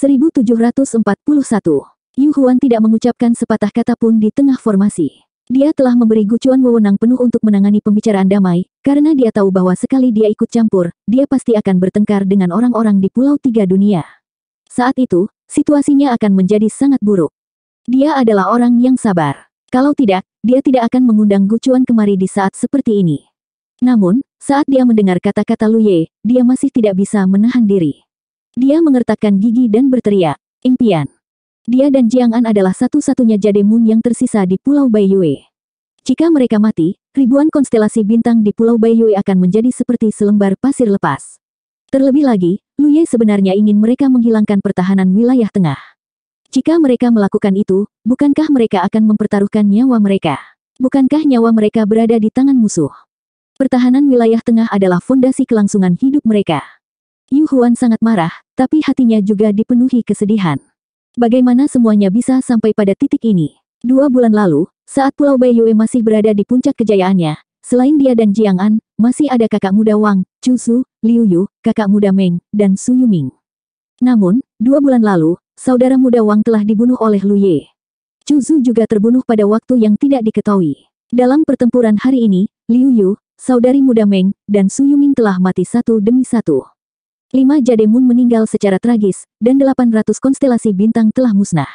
1741. Yu Huan tidak mengucapkan sepatah kata pun di tengah formasi. Dia telah memberi Gucuan wewenang penuh untuk menangani pembicaraan damai, karena dia tahu bahwa sekali dia ikut campur, dia pasti akan bertengkar dengan orang-orang di Pulau Tiga Dunia. Saat itu, situasinya akan menjadi sangat buruk. Dia adalah orang yang sabar. Kalau tidak, dia tidak akan mengundang Gucuan kemari di saat seperti ini. Namun, saat dia mendengar kata-kata Luye, dia masih tidak bisa menahan diri. Dia mengertakkan gigi dan berteriak, impian. Dia dan Jiang An adalah satu-satunya Jade Moon yang tersisa di Pulau Baiyue. Jika mereka mati, ribuan konstelasi bintang di Pulau Baiyue akan menjadi seperti selembar pasir lepas. Terlebih lagi, Ye sebenarnya ingin mereka menghilangkan pertahanan wilayah tengah. Jika mereka melakukan itu, bukankah mereka akan mempertaruhkan nyawa mereka? Bukankah nyawa mereka berada di tangan musuh? Pertahanan wilayah tengah adalah fondasi kelangsungan hidup mereka. Yu Huan sangat marah, tapi hatinya juga dipenuhi kesedihan. Bagaimana semuanya bisa sampai pada titik ini? Dua bulan lalu, saat Pulau Baiyue masih berada di puncak kejayaannya, selain dia dan Jiang An, masih ada kakak muda Wang, Chu Su, Liu Yu, kakak muda Meng, dan Su Yuming. Namun, dua bulan lalu, saudara muda Wang telah dibunuh oleh Lu Ye. Chu Su juga terbunuh pada waktu yang tidak diketahui. Dalam pertempuran hari ini, Liu Yu, saudari muda Meng, dan Su Yuming telah mati satu demi satu. 5 Jademun meninggal secara tragis, dan 800 konstelasi bintang telah musnah.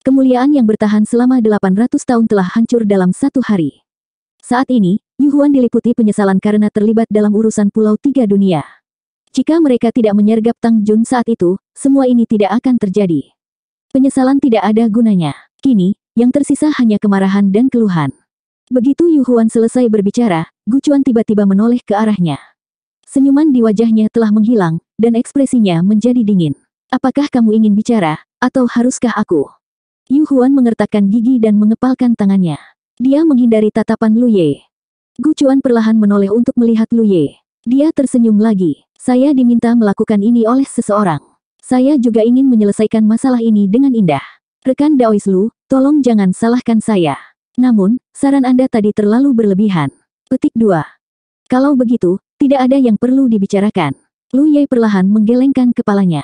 Kemuliaan yang bertahan selama 800 tahun telah hancur dalam satu hari. Saat ini, Yuhuan diliputi penyesalan karena terlibat dalam urusan Pulau Tiga Dunia. Jika mereka tidak menyergap Tang Jun saat itu, semua ini tidak akan terjadi. Penyesalan tidak ada gunanya. Kini, yang tersisa hanya kemarahan dan keluhan. Begitu Yuhuan selesai berbicara, Gu Chuan tiba-tiba menoleh ke arahnya. Senyuman di wajahnya telah menghilang, dan ekspresinya menjadi dingin. Apakah kamu ingin bicara, atau haruskah aku? Yu Huan mengertakkan gigi dan mengepalkan tangannya. Dia menghindari tatapan Lu Ye. Gu Chuan perlahan menoleh untuk melihat Lu Ye. Dia tersenyum lagi. Saya diminta melakukan ini oleh seseorang. Saya juga ingin menyelesaikan masalah ini dengan indah. Rekan Lu, tolong jangan salahkan saya. Namun, saran Anda tadi terlalu berlebihan. Petik 2. Kalau begitu, tidak ada yang perlu dibicarakan. Lu Ye perlahan menggelengkan kepalanya.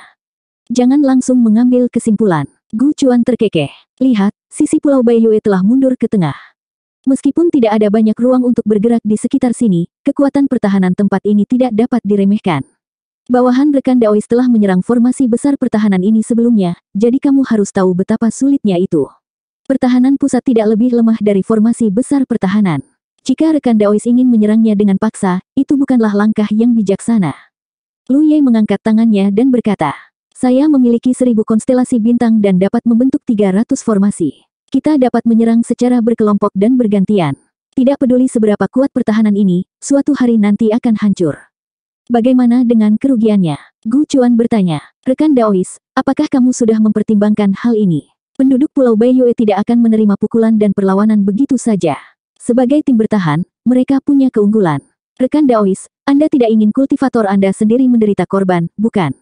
Jangan langsung mengambil kesimpulan. Gu Chuan terkekeh. Lihat, sisi pulau Baiyue telah mundur ke tengah. Meskipun tidak ada banyak ruang untuk bergerak di sekitar sini, kekuatan pertahanan tempat ini tidak dapat diremehkan. Bawahan rekan Daois telah menyerang formasi besar pertahanan ini sebelumnya, jadi kamu harus tahu betapa sulitnya itu. Pertahanan pusat tidak lebih lemah dari formasi besar pertahanan. Jika rekan Daois ingin menyerangnya dengan paksa, itu bukanlah langkah yang bijaksana. Lu Ye mengangkat tangannya dan berkata, Saya memiliki seribu konstelasi bintang dan dapat membentuk 300 formasi. Kita dapat menyerang secara berkelompok dan bergantian. Tidak peduli seberapa kuat pertahanan ini, suatu hari nanti akan hancur. Bagaimana dengan kerugiannya? Gu Chuan bertanya. Rekan Daois, apakah kamu sudah mempertimbangkan hal ini? Penduduk Pulau Baiyue tidak akan menerima pukulan dan perlawanan begitu saja. Sebagai tim bertahan, mereka punya keunggulan. Rekan Daois, Anda tidak ingin kultivator Anda sendiri menderita korban, bukan?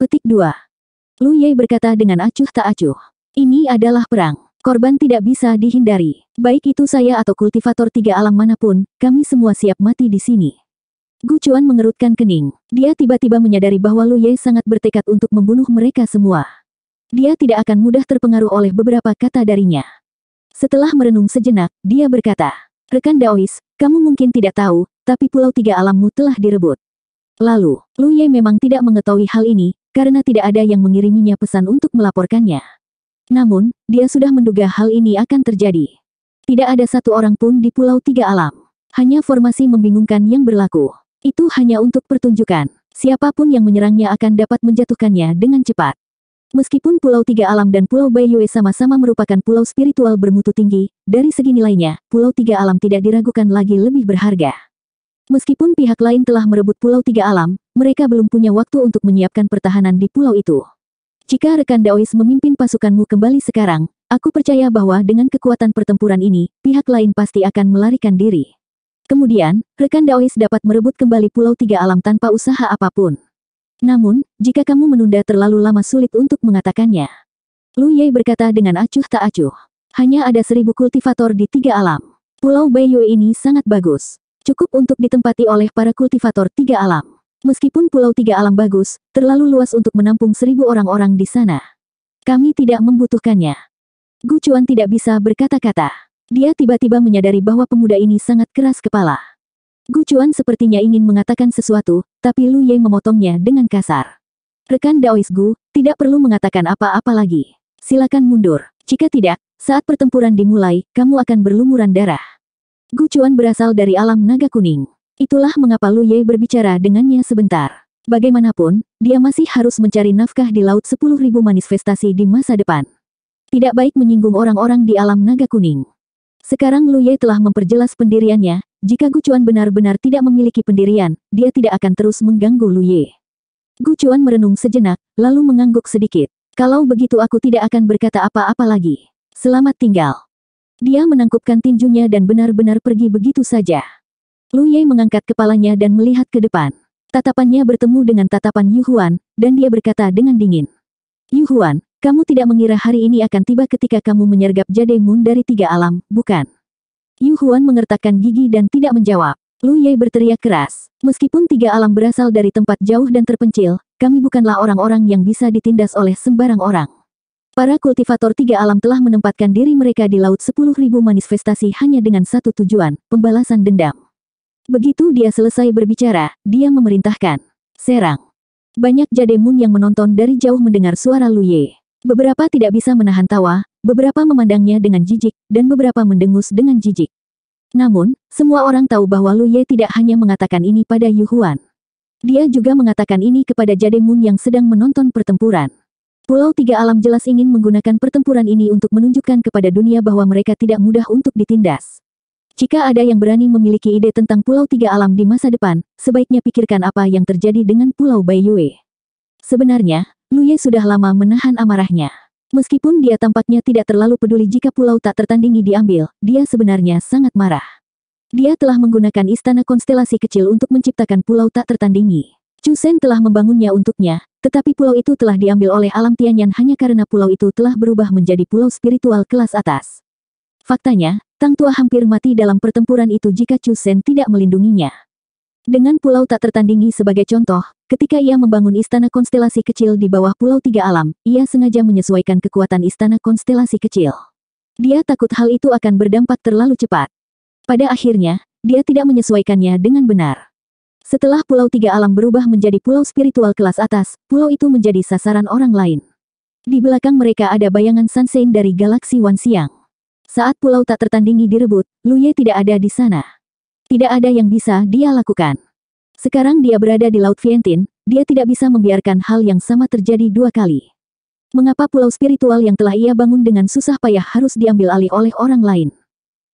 Petik 2. Lu Ye berkata dengan acuh tak acuh. Ini adalah perang. Korban tidak bisa dihindari. Baik itu saya atau kultivator tiga alam manapun, kami semua siap mati di sini. Gu Chuan mengerutkan kening. Dia tiba-tiba menyadari bahwa Lu Ye sangat bertekad untuk membunuh mereka semua. Dia tidak akan mudah terpengaruh oleh beberapa kata darinya. Setelah merenung sejenak, dia berkata, Rekan Daois, kamu mungkin tidak tahu, tapi pulau tiga alammu telah direbut. Lalu, Lu Ye memang tidak mengetahui hal ini, karena tidak ada yang mengiriminya pesan untuk melaporkannya. Namun, dia sudah menduga hal ini akan terjadi. Tidak ada satu orang pun di pulau tiga alam. Hanya formasi membingungkan yang berlaku. Itu hanya untuk pertunjukan. Siapapun yang menyerangnya akan dapat menjatuhkannya dengan cepat. Meskipun Pulau Tiga Alam dan Pulau Baiyue sama-sama merupakan pulau spiritual bermutu tinggi, dari segi nilainya, Pulau Tiga Alam tidak diragukan lagi lebih berharga. Meskipun pihak lain telah merebut Pulau Tiga Alam, mereka belum punya waktu untuk menyiapkan pertahanan di pulau itu. Jika rekan Daois memimpin pasukanmu kembali sekarang, aku percaya bahwa dengan kekuatan pertempuran ini, pihak lain pasti akan melarikan diri. Kemudian, rekan Daois dapat merebut kembali Pulau Tiga Alam tanpa usaha apapun. Namun, jika kamu menunda terlalu lama sulit untuk mengatakannya. Lu Ye berkata dengan acuh tak acuh. Hanya ada seribu kultivator di tiga alam. Pulau Bayu ini sangat bagus. Cukup untuk ditempati oleh para kultivator tiga alam. Meskipun pulau tiga alam bagus, terlalu luas untuk menampung seribu orang-orang di sana. Kami tidak membutuhkannya. Gu Chuan tidak bisa berkata-kata. Dia tiba-tiba menyadari bahwa pemuda ini sangat keras kepala. Gu Chuan sepertinya ingin mengatakan sesuatu, tapi Lu Ye memotongnya dengan kasar. Rekan Daois Gu, tidak perlu mengatakan apa-apa lagi. Silakan mundur. Jika tidak, saat pertempuran dimulai, kamu akan berlumuran darah. Gu Chuan berasal dari alam naga kuning. Itulah mengapa Lu Ye berbicara dengannya sebentar. Bagaimanapun, dia masih harus mencari nafkah di laut sepuluh ribu manifestasi di masa depan. Tidak baik menyinggung orang-orang di alam naga kuning. Sekarang Lu Ye telah memperjelas pendiriannya, jika Gucuan benar-benar tidak memiliki pendirian, dia tidak akan terus mengganggu Luye. Gucuan merenung sejenak, lalu mengangguk sedikit. Kalau begitu aku tidak akan berkata apa-apa lagi. Selamat tinggal. Dia menangkupkan tinjunya dan benar-benar pergi begitu saja. Luye mengangkat kepalanya dan melihat ke depan. Tatapannya bertemu dengan tatapan Yuhuan, dan dia berkata dengan dingin. Yuhuan, kamu tidak mengira hari ini akan tiba ketika kamu menyergap Jade Moon dari tiga alam, bukan? Yu Huan mengertakkan gigi dan tidak menjawab. Lu Ye berteriak keras. Meskipun tiga alam berasal dari tempat jauh dan terpencil, kami bukanlah orang-orang yang bisa ditindas oleh sembarang orang. Para kultivator tiga alam telah menempatkan diri mereka di Laut sepuluh ribu manifestasi hanya dengan satu tujuan, pembalasan dendam. Begitu dia selesai berbicara, dia memerintahkan. Serang. Banyak jademun yang menonton dari jauh mendengar suara Lu Ye. Beberapa tidak bisa menahan tawa, Beberapa memandangnya dengan jijik, dan beberapa mendengus dengan jijik. Namun, semua orang tahu bahwa Lu Ye tidak hanya mengatakan ini pada Yu Huan. Dia juga mengatakan ini kepada Jade Moon yang sedang menonton pertempuran. Pulau Tiga Alam jelas ingin menggunakan pertempuran ini untuk menunjukkan kepada dunia bahwa mereka tidak mudah untuk ditindas. Jika ada yang berani memiliki ide tentang Pulau Tiga Alam di masa depan, sebaiknya pikirkan apa yang terjadi dengan Pulau Yue. Sebenarnya, Lu Ye sudah lama menahan amarahnya. Meskipun dia tampaknya tidak terlalu peduli jika pulau tak tertandingi diambil, dia sebenarnya sangat marah. Dia telah menggunakan istana konstelasi kecil untuk menciptakan pulau tak tertandingi. Sen telah membangunnya untuknya, tetapi pulau itu telah diambil oleh alam Tianyan hanya karena pulau itu telah berubah menjadi pulau spiritual kelas atas. Faktanya, Tang Tua hampir mati dalam pertempuran itu jika Sen tidak melindunginya. Dengan pulau tak tertandingi sebagai contoh, ketika ia membangun istana konstelasi kecil di bawah pulau tiga alam, ia sengaja menyesuaikan kekuatan istana konstelasi kecil. Dia takut hal itu akan berdampak terlalu cepat. Pada akhirnya, dia tidak menyesuaikannya dengan benar. Setelah pulau tiga alam berubah menjadi pulau spiritual kelas atas, pulau itu menjadi sasaran orang lain. Di belakang mereka ada bayangan Sansein dari galaksi Wan Siang. Saat pulau tak tertandingi direbut, Luye tidak ada di sana. Tidak ada yang bisa dia lakukan. Sekarang dia berada di Laut Vientin, dia tidak bisa membiarkan hal yang sama terjadi dua kali. Mengapa pulau spiritual yang telah ia bangun dengan susah payah harus diambil alih oleh orang lain?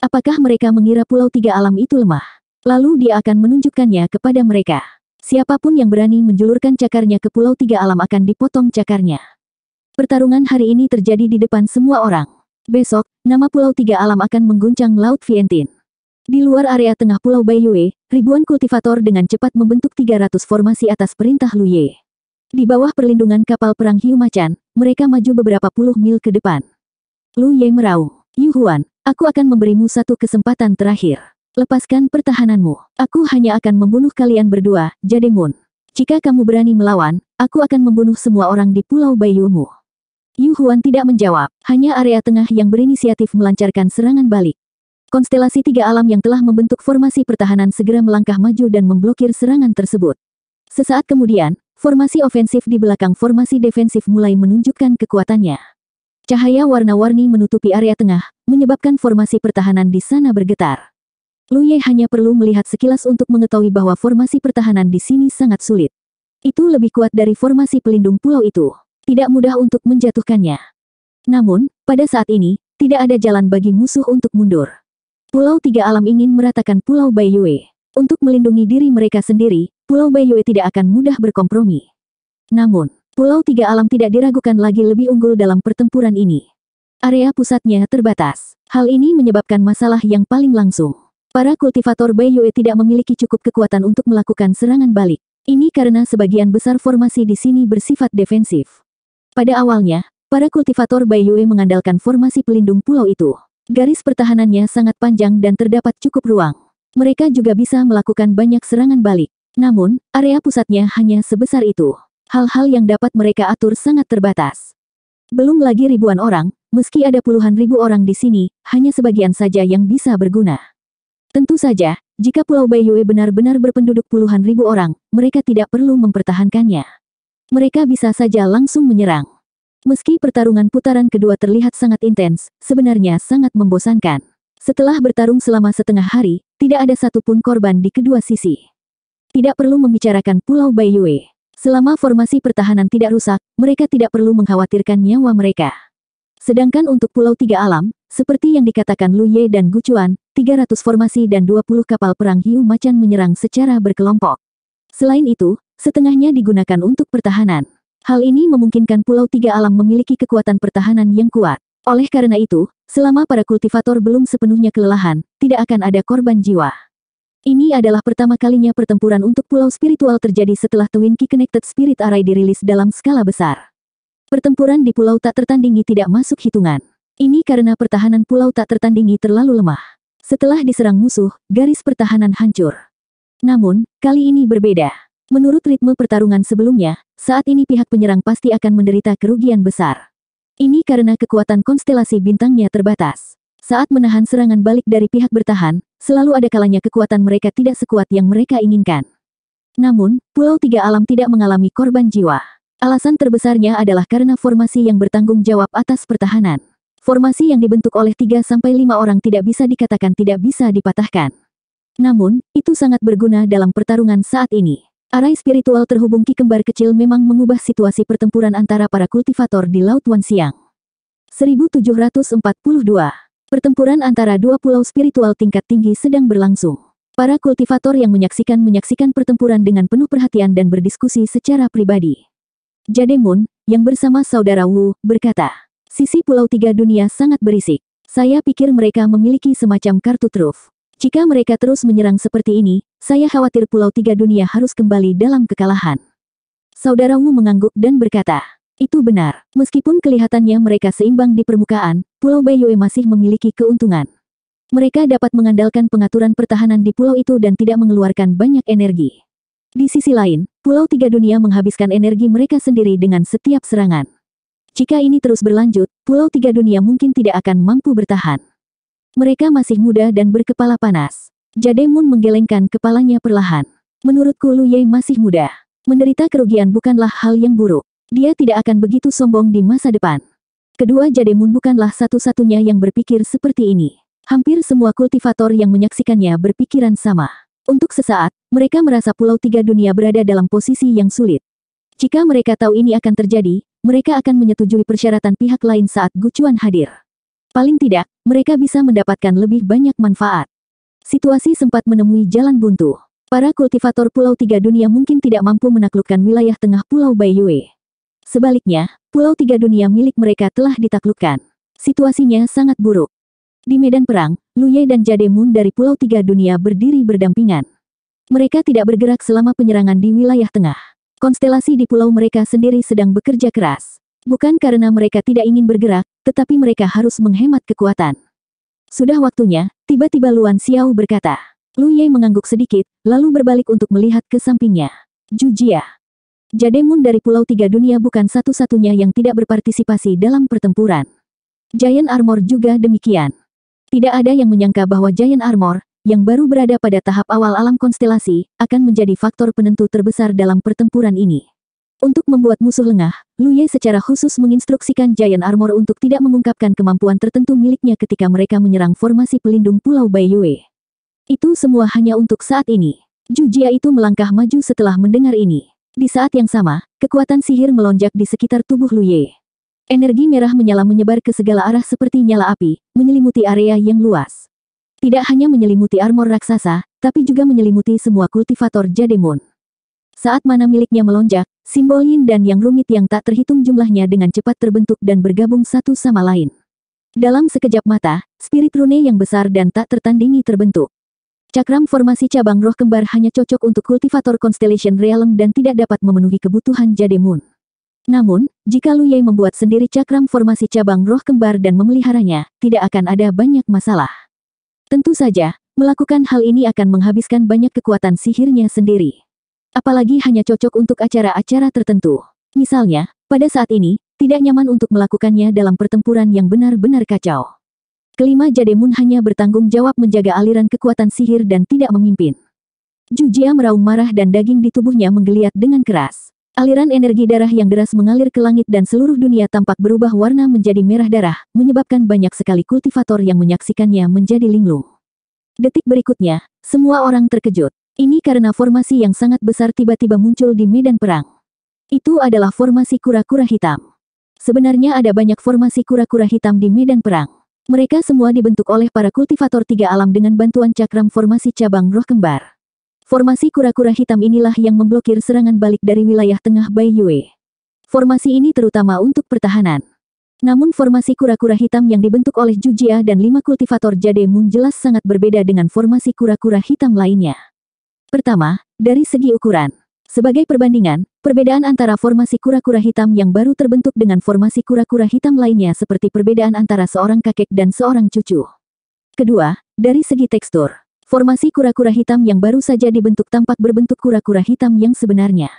Apakah mereka mengira pulau tiga alam itu lemah? Lalu dia akan menunjukkannya kepada mereka. Siapapun yang berani menjulurkan cakarnya ke pulau tiga alam akan dipotong cakarnya. Pertarungan hari ini terjadi di depan semua orang. Besok, nama pulau tiga alam akan mengguncang Laut Vientin. Di luar area tengah Pulau Baiyue, ribuan kultivator dengan cepat membentuk 300 formasi atas perintah Luye. Di bawah perlindungan kapal perang hiu macan, mereka maju beberapa puluh mil ke depan. Luye meraung, Yu Huan, aku akan memberimu satu kesempatan terakhir. Lepaskan pertahananmu. Aku hanya akan membunuh kalian berdua, Jademun. Jika kamu berani melawan, aku akan membunuh semua orang di Pulau Baiyumu. Yu Huan tidak menjawab, hanya area tengah yang berinisiatif melancarkan serangan balik. Konstelasi tiga alam yang telah membentuk formasi pertahanan segera melangkah maju dan memblokir serangan tersebut. Sesaat kemudian, formasi ofensif di belakang formasi defensif mulai menunjukkan kekuatannya. Cahaya warna-warni menutupi area tengah, menyebabkan formasi pertahanan di sana bergetar. Lu Ye hanya perlu melihat sekilas untuk mengetahui bahwa formasi pertahanan di sini sangat sulit. Itu lebih kuat dari formasi pelindung pulau itu. Tidak mudah untuk menjatuhkannya. Namun, pada saat ini, tidak ada jalan bagi musuh untuk mundur. Pulau Tiga Alam ingin meratakan Pulau Baiyue. Untuk melindungi diri mereka sendiri, Pulau Baiyue tidak akan mudah berkompromi. Namun, Pulau Tiga Alam tidak diragukan lagi lebih unggul dalam pertempuran ini. Area pusatnya terbatas. Hal ini menyebabkan masalah yang paling langsung. Para kultivator Baiyue tidak memiliki cukup kekuatan untuk melakukan serangan balik. Ini karena sebagian besar formasi di sini bersifat defensif. Pada awalnya, para kultivator Baiyue mengandalkan formasi pelindung pulau itu. Garis pertahanannya sangat panjang dan terdapat cukup ruang. Mereka juga bisa melakukan banyak serangan balik. Namun, area pusatnya hanya sebesar itu. Hal-hal yang dapat mereka atur sangat terbatas. Belum lagi ribuan orang, meski ada puluhan ribu orang di sini, hanya sebagian saja yang bisa berguna. Tentu saja, jika Pulau Baiyue benar-benar berpenduduk puluhan ribu orang, mereka tidak perlu mempertahankannya. Mereka bisa saja langsung menyerang. Meski pertarungan putaran kedua terlihat sangat intens, sebenarnya sangat membosankan. Setelah bertarung selama setengah hari, tidak ada satupun korban di kedua sisi. Tidak perlu membicarakan Pulau Baiyue. Selama formasi pertahanan tidak rusak, mereka tidak perlu mengkhawatirkan nyawa mereka. Sedangkan untuk Pulau Tiga Alam, seperti yang dikatakan Lu Ye dan Gu Chuan, 300 formasi dan 20 kapal perang hiu macan menyerang secara berkelompok. Selain itu, setengahnya digunakan untuk pertahanan. Hal ini memungkinkan Pulau Tiga Alam memiliki kekuatan pertahanan yang kuat. Oleh karena itu, selama para kultivator belum sepenuhnya kelelahan, tidak akan ada korban jiwa. Ini adalah pertama kalinya pertempuran untuk pulau spiritual terjadi setelah Twin Key Connected Spirit Array dirilis dalam skala besar. Pertempuran di pulau tak tertandingi tidak masuk hitungan. Ini karena pertahanan pulau tak tertandingi terlalu lemah. Setelah diserang musuh, garis pertahanan hancur. Namun, kali ini berbeda. Menurut ritme pertarungan sebelumnya, saat ini pihak penyerang pasti akan menderita kerugian besar. Ini karena kekuatan konstelasi bintangnya terbatas. Saat menahan serangan balik dari pihak bertahan, selalu ada kalanya kekuatan mereka tidak sekuat yang mereka inginkan. Namun, Pulau Tiga Alam tidak mengalami korban jiwa. Alasan terbesarnya adalah karena formasi yang bertanggung jawab atas pertahanan. Formasi yang dibentuk oleh 3-5 orang tidak bisa dikatakan tidak bisa dipatahkan. Namun, itu sangat berguna dalam pertarungan saat ini. Arai spiritual terhubung Ki Kembar Kecil memang mengubah situasi pertempuran antara para kultivator di Laut Wansiang. 1742 Pertempuran antara dua pulau spiritual tingkat tinggi sedang berlangsung. Para kultivator yang menyaksikan menyaksikan pertempuran dengan penuh perhatian dan berdiskusi secara pribadi. Jademun, yang bersama saudara Wu, berkata, Sisi Pulau Tiga Dunia sangat berisik. Saya pikir mereka memiliki semacam kartu truf. Jika mereka terus menyerang seperti ini, saya khawatir Pulau Tiga Dunia harus kembali dalam kekalahan. Saudaramu mengangguk dan berkata, itu benar, meskipun kelihatannya mereka seimbang di permukaan, Pulau Bayue masih memiliki keuntungan. Mereka dapat mengandalkan pengaturan pertahanan di pulau itu dan tidak mengeluarkan banyak energi. Di sisi lain, Pulau Tiga Dunia menghabiskan energi mereka sendiri dengan setiap serangan. Jika ini terus berlanjut, Pulau Tiga Dunia mungkin tidak akan mampu bertahan. Mereka masih muda dan berkepala panas. Jade Moon menggelengkan kepalanya perlahan. Menurutku Lu Ye masih muda. Menderita kerugian bukanlah hal yang buruk. Dia tidak akan begitu sombong di masa depan. Kedua Jade Moon bukanlah satu-satunya yang berpikir seperti ini. Hampir semua kultivator yang menyaksikannya berpikiran sama. Untuk sesaat, mereka merasa Pulau Tiga Dunia berada dalam posisi yang sulit. Jika mereka tahu ini akan terjadi, mereka akan menyetujui persyaratan pihak lain saat Gucuan hadir. Paling tidak, mereka bisa mendapatkan lebih banyak manfaat. Situasi sempat menemui jalan buntu. Para kultivator Pulau Tiga Dunia mungkin tidak mampu menaklukkan wilayah tengah Pulau Baiyue. Sebaliknya, Pulau Tiga Dunia milik mereka telah ditaklukkan. Situasinya sangat buruk. Di medan perang, Luye dan Jade Moon dari Pulau Tiga Dunia berdiri berdampingan. Mereka tidak bergerak selama penyerangan di wilayah tengah. Konstelasi di pulau mereka sendiri sedang bekerja keras. Bukan karena mereka tidak ingin bergerak, tetapi mereka harus menghemat kekuatan. Sudah waktunya, tiba-tiba Luan Xiao berkata. Lu Ye mengangguk sedikit, lalu berbalik untuk melihat ke sampingnya. Jujia. Jademun dari Pulau Tiga Dunia bukan satu-satunya yang tidak berpartisipasi dalam pertempuran. Giant Armor juga demikian. Tidak ada yang menyangka bahwa Giant Armor, yang baru berada pada tahap awal alam konstelasi, akan menjadi faktor penentu terbesar dalam pertempuran ini. Untuk membuat musuh lengah, Lu Ye secara khusus menginstruksikan Giant Armor untuk tidak mengungkapkan kemampuan tertentu miliknya ketika mereka menyerang formasi pelindung Pulau Bai Yue. Itu semua hanya untuk saat ini. Ju Jia itu melangkah maju setelah mendengar ini. Di saat yang sama, kekuatan sihir melonjak di sekitar tubuh Lu Ye. Energi merah menyala menyebar ke segala arah seperti nyala api, menyelimuti area yang luas. Tidak hanya menyelimuti armor raksasa, tapi juga menyelimuti semua kultivator Jademon. Saat mana miliknya melonjak, Simbol yin dan yang rumit yang tak terhitung jumlahnya dengan cepat terbentuk dan bergabung satu sama lain. Dalam sekejap mata, spirit rune yang besar dan tak tertandingi terbentuk. Cakram formasi cabang roh kembar hanya cocok untuk kultivator Constellation Realm dan tidak dapat memenuhi kebutuhan Jade Moon. Namun, jika Lu Yei membuat sendiri cakram formasi cabang roh kembar dan memeliharanya, tidak akan ada banyak masalah. Tentu saja, melakukan hal ini akan menghabiskan banyak kekuatan sihirnya sendiri. Apalagi hanya cocok untuk acara-acara tertentu. Misalnya, pada saat ini, tidak nyaman untuk melakukannya dalam pertempuran yang benar-benar kacau. Kelima Jademun hanya bertanggung jawab menjaga aliran kekuatan sihir dan tidak memimpin. Jia meraung marah dan daging di tubuhnya menggeliat dengan keras. Aliran energi darah yang deras mengalir ke langit dan seluruh dunia tampak berubah warna menjadi merah darah, menyebabkan banyak sekali kultivator yang menyaksikannya menjadi linglung. Detik berikutnya, semua orang terkejut. Ini karena formasi yang sangat besar tiba-tiba muncul di medan perang. Itu adalah formasi kura-kura hitam. Sebenarnya ada banyak formasi kura-kura hitam di medan perang. Mereka semua dibentuk oleh para kultivator tiga alam dengan bantuan cakram formasi cabang roh kembar. Formasi kura-kura hitam inilah yang memblokir serangan balik dari wilayah tengah Bai Yue. Formasi ini terutama untuk pertahanan. Namun formasi kura-kura hitam yang dibentuk oleh Jujia dan lima kultivator Jade Moon jelas sangat berbeda dengan formasi kura-kura hitam lainnya. Pertama, dari segi ukuran. Sebagai perbandingan, perbedaan antara formasi kura-kura hitam yang baru terbentuk dengan formasi kura-kura hitam lainnya seperti perbedaan antara seorang kakek dan seorang cucu. Kedua, dari segi tekstur. Formasi kura-kura hitam yang baru saja dibentuk tampak berbentuk kura-kura hitam yang sebenarnya.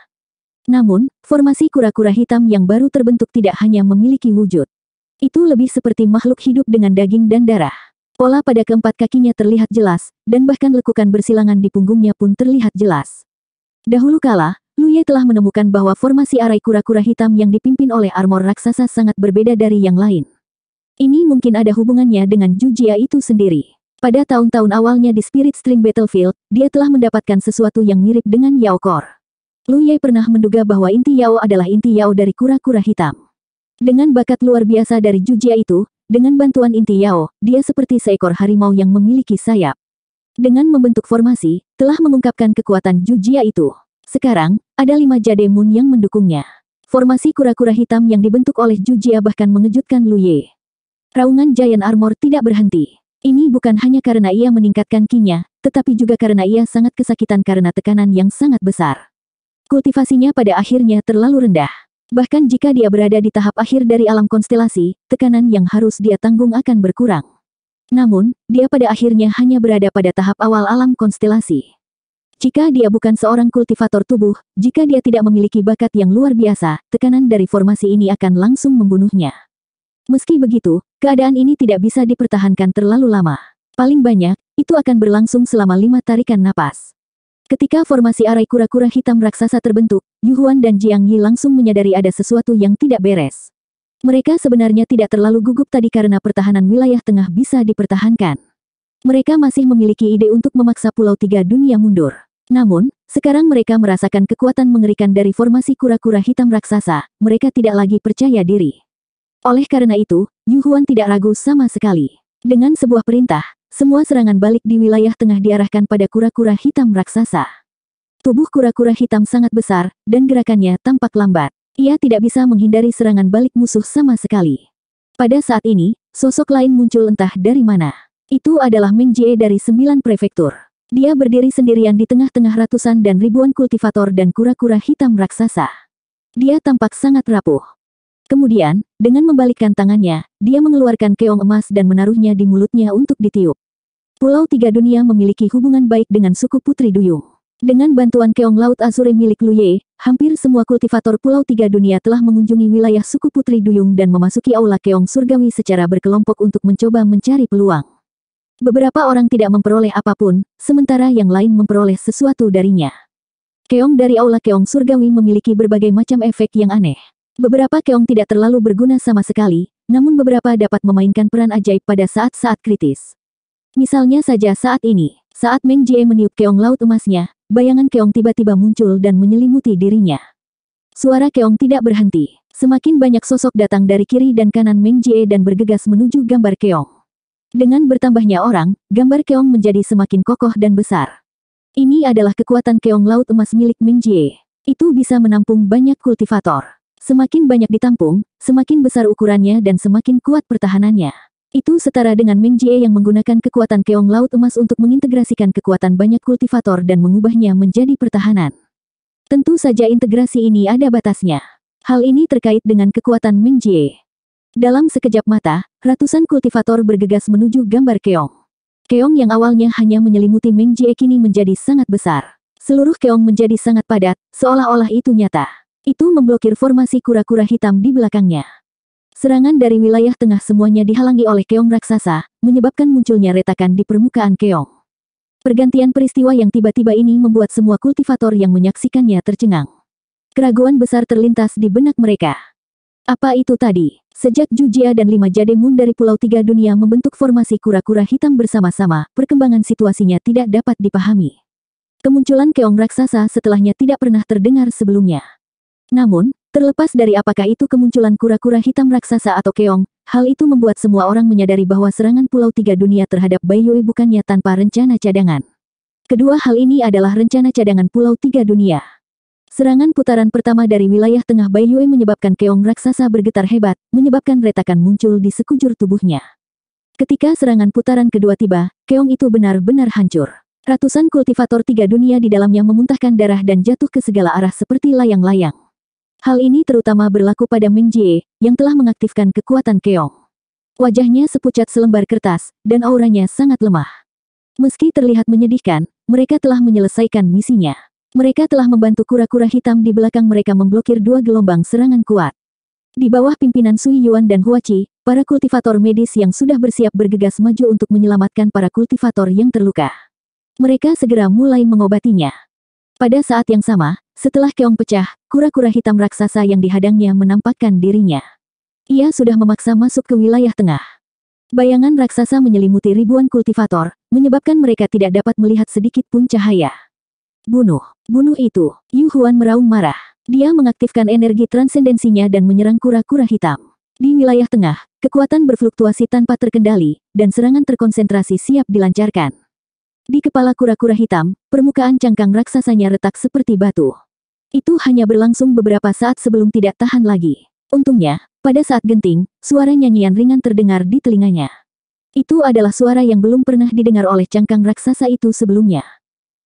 Namun, formasi kura-kura hitam yang baru terbentuk tidak hanya memiliki wujud. Itu lebih seperti makhluk hidup dengan daging dan darah. Pola pada keempat kakinya terlihat jelas, dan bahkan lekukan bersilangan di punggungnya pun terlihat jelas. Dahulu kala, Lu Ye telah menemukan bahwa formasi arai kura-kura hitam yang dipimpin oleh armor raksasa sangat berbeda dari yang lain. Ini mungkin ada hubungannya dengan Jujia itu sendiri. Pada tahun-tahun awalnya di Spirit Stream Battlefield, dia telah mendapatkan sesuatu yang mirip dengan Yao Kor. Ye pernah menduga bahwa inti Yao adalah inti Yao dari kura-kura hitam. Dengan bakat luar biasa dari Jujia itu, dengan bantuan inti Yao, dia seperti seekor harimau yang memiliki sayap. Dengan membentuk formasi, telah mengungkapkan kekuatan Jujia itu. Sekarang, ada lima Jade Moon yang mendukungnya. Formasi kura-kura hitam yang dibentuk oleh Jujia bahkan mengejutkan Luye. Raungan Giant Armor tidak berhenti. Ini bukan hanya karena ia meningkatkan kinya, tetapi juga karena ia sangat kesakitan karena tekanan yang sangat besar. Kultivasinya pada akhirnya terlalu rendah. Bahkan jika dia berada di tahap akhir dari alam konstelasi, tekanan yang harus dia tanggung akan berkurang. Namun, dia pada akhirnya hanya berada pada tahap awal alam konstelasi. Jika dia bukan seorang kultivator tubuh, jika dia tidak memiliki bakat yang luar biasa, tekanan dari formasi ini akan langsung membunuhnya. Meski begitu, keadaan ini tidak bisa dipertahankan terlalu lama. Paling banyak, itu akan berlangsung selama lima tarikan napas. Ketika formasi arai kura-kura hitam raksasa terbentuk, Yuhuan dan Jiang Yi langsung menyadari ada sesuatu yang tidak beres. Mereka sebenarnya tidak terlalu gugup tadi karena pertahanan wilayah tengah bisa dipertahankan. Mereka masih memiliki ide untuk memaksa Pulau Tiga Dunia mundur. Namun, sekarang mereka merasakan kekuatan mengerikan dari formasi kura-kura hitam raksasa, mereka tidak lagi percaya diri. Oleh karena itu, Yuhuan tidak ragu sama sekali. Dengan sebuah perintah, semua serangan balik di wilayah tengah diarahkan pada kura-kura hitam raksasa. Tubuh kura-kura hitam sangat besar, dan gerakannya tampak lambat. Ia tidak bisa menghindari serangan balik musuh sama sekali. Pada saat ini, sosok lain muncul entah dari mana. Itu adalah Meng Jie dari sembilan prefektur. Dia berdiri sendirian di tengah-tengah ratusan dan ribuan kultivator dan kura-kura hitam raksasa. Dia tampak sangat rapuh. Kemudian, dengan membalikkan tangannya, dia mengeluarkan keong emas dan menaruhnya di mulutnya untuk ditiup. Pulau Tiga Dunia memiliki hubungan baik dengan suku Putri Duyung. Dengan bantuan keong laut azure milik Luye, hampir semua kultivator Pulau Tiga Dunia telah mengunjungi wilayah suku Putri Duyung dan memasuki aula keong surgawi secara berkelompok untuk mencoba mencari peluang. Beberapa orang tidak memperoleh apapun, sementara yang lain memperoleh sesuatu darinya. Keong dari aula keong surgawi memiliki berbagai macam efek yang aneh. Beberapa keong tidak terlalu berguna sama sekali, namun beberapa dapat memainkan peran ajaib pada saat-saat kritis. Misalnya saja saat ini, saat Meng Jie meniup keong laut emasnya, bayangan keong tiba-tiba muncul dan menyelimuti dirinya. Suara keong tidak berhenti. Semakin banyak sosok datang dari kiri dan kanan Meng Jie dan bergegas menuju gambar keong. Dengan bertambahnya orang, gambar keong menjadi semakin kokoh dan besar. Ini adalah kekuatan keong laut emas milik Meng Jie. Itu bisa menampung banyak kultivator. Semakin banyak ditampung, semakin besar ukurannya dan semakin kuat pertahanannya. Itu setara dengan Meng Jie yang menggunakan kekuatan keong laut emas untuk mengintegrasikan kekuatan banyak kultivator dan mengubahnya menjadi pertahanan. Tentu saja integrasi ini ada batasnya. Hal ini terkait dengan kekuatan Meng Jie. Dalam sekejap mata, ratusan kultivator bergegas menuju gambar keong. Keong yang awalnya hanya menyelimuti Meng Jie kini menjadi sangat besar. Seluruh keong menjadi sangat padat, seolah-olah itu nyata. Itu memblokir formasi kura-kura hitam di belakangnya. Serangan dari wilayah tengah semuanya dihalangi oleh keong raksasa, menyebabkan munculnya retakan di permukaan keong. Pergantian peristiwa yang tiba-tiba ini membuat semua kultivator yang menyaksikannya tercengang. Keraguan besar terlintas di benak mereka. Apa itu tadi? Sejak Jujia dan lima Jademun dari Pulau Tiga Dunia membentuk formasi kura-kura hitam bersama-sama, perkembangan situasinya tidak dapat dipahami. Kemunculan keong raksasa setelahnya tidak pernah terdengar sebelumnya. Namun, terlepas dari apakah itu kemunculan kura-kura hitam raksasa atau keong, hal itu membuat semua orang menyadari bahwa serangan Pulau Tiga Dunia terhadap Bai Yui bukannya tanpa rencana cadangan. Kedua hal ini adalah rencana cadangan Pulau Tiga Dunia. Serangan putaran pertama dari wilayah tengah Bai Yui menyebabkan keong raksasa bergetar hebat, menyebabkan retakan muncul di sekujur tubuhnya. Ketika serangan putaran kedua tiba, keong itu benar-benar hancur. Ratusan kultivator tiga dunia di dalamnya memuntahkan darah dan jatuh ke segala arah seperti layang-layang. Hal ini terutama berlaku pada Meng Jie, yang telah mengaktifkan kekuatan Keong. Wajahnya sepucat selembar kertas, dan auranya sangat lemah. Meski terlihat menyedihkan, mereka telah menyelesaikan misinya. Mereka telah membantu kura-kura hitam di belakang mereka memblokir dua gelombang serangan kuat. Di bawah pimpinan Sui Yuan dan Huachi, para kultivator medis yang sudah bersiap bergegas maju untuk menyelamatkan para kultivator yang terluka. Mereka segera mulai mengobatinya. Pada saat yang sama, setelah keong pecah, kura-kura hitam raksasa yang dihadangnya menampakkan dirinya. Ia sudah memaksa masuk ke wilayah tengah. Bayangan raksasa menyelimuti ribuan kultivator, menyebabkan mereka tidak dapat melihat sedikit pun cahaya. Bunuh, bunuh itu, Yu Huan meraung marah. Dia mengaktifkan energi transendensinya dan menyerang kura-kura hitam. Di wilayah tengah, kekuatan berfluktuasi tanpa terkendali, dan serangan terkonsentrasi siap dilancarkan. Di kepala kura-kura hitam, permukaan cangkang raksasanya retak seperti batu. Itu hanya berlangsung beberapa saat sebelum tidak tahan lagi. Untungnya, pada saat genting, suara nyanyian ringan terdengar di telinganya. Itu adalah suara yang belum pernah didengar oleh cangkang raksasa itu sebelumnya.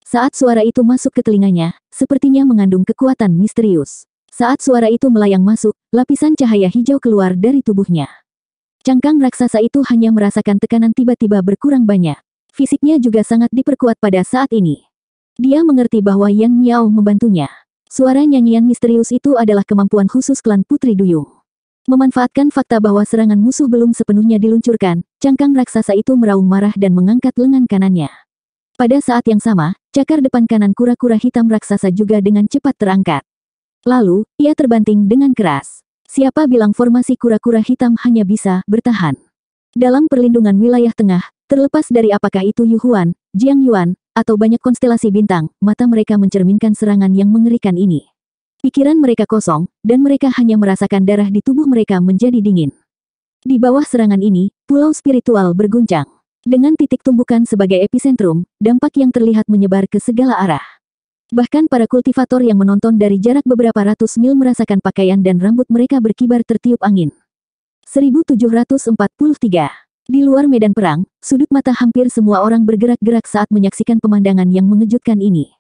Saat suara itu masuk ke telinganya, sepertinya mengandung kekuatan misterius. Saat suara itu melayang masuk, lapisan cahaya hijau keluar dari tubuhnya. Cangkang raksasa itu hanya merasakan tekanan tiba-tiba berkurang banyak. Fisiknya juga sangat diperkuat pada saat ini. Dia mengerti bahwa Yang Miao membantunya. Suara nyanyian misterius itu adalah kemampuan khusus klan Putri Duyung. Memanfaatkan fakta bahwa serangan musuh belum sepenuhnya diluncurkan, cangkang raksasa itu meraung marah dan mengangkat lengan kanannya. Pada saat yang sama, cakar depan kanan kura-kura hitam raksasa juga dengan cepat terangkat. Lalu, ia terbanting dengan keras. Siapa bilang formasi kura-kura hitam hanya bisa bertahan? Dalam perlindungan wilayah tengah, terlepas dari apakah itu Yuhuan, Jiang Yuan, atau banyak konstelasi bintang, mata mereka mencerminkan serangan yang mengerikan ini. Pikiran mereka kosong, dan mereka hanya merasakan darah di tubuh mereka menjadi dingin. Di bawah serangan ini, pulau spiritual berguncang. Dengan titik tumbukan sebagai epicentrum, dampak yang terlihat menyebar ke segala arah. Bahkan para kultivator yang menonton dari jarak beberapa ratus mil merasakan pakaian dan rambut mereka berkibar tertiup angin. 1743. Di luar medan perang, sudut mata hampir semua orang bergerak-gerak saat menyaksikan pemandangan yang mengejutkan ini.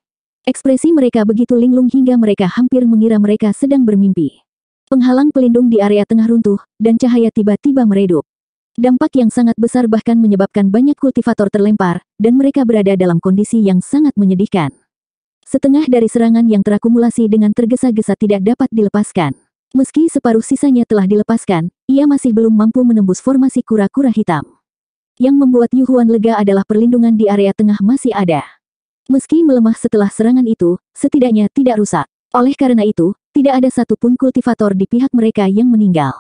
Ekspresi mereka begitu linglung hingga mereka hampir mengira mereka sedang bermimpi. Penghalang pelindung di area tengah runtuh, dan cahaya tiba-tiba meredup. Dampak yang sangat besar bahkan menyebabkan banyak kultivator terlempar, dan mereka berada dalam kondisi yang sangat menyedihkan. Setengah dari serangan yang terakumulasi dengan tergesa-gesa tidak dapat dilepaskan. Meski separuh sisanya telah dilepaskan, ia masih belum mampu menembus formasi kura-kura hitam. Yang membuat Yuhuan lega adalah perlindungan di area tengah masih ada. Meski melemah setelah serangan itu, setidaknya tidak rusak. Oleh karena itu, tidak ada satupun kultivator di pihak mereka yang meninggal.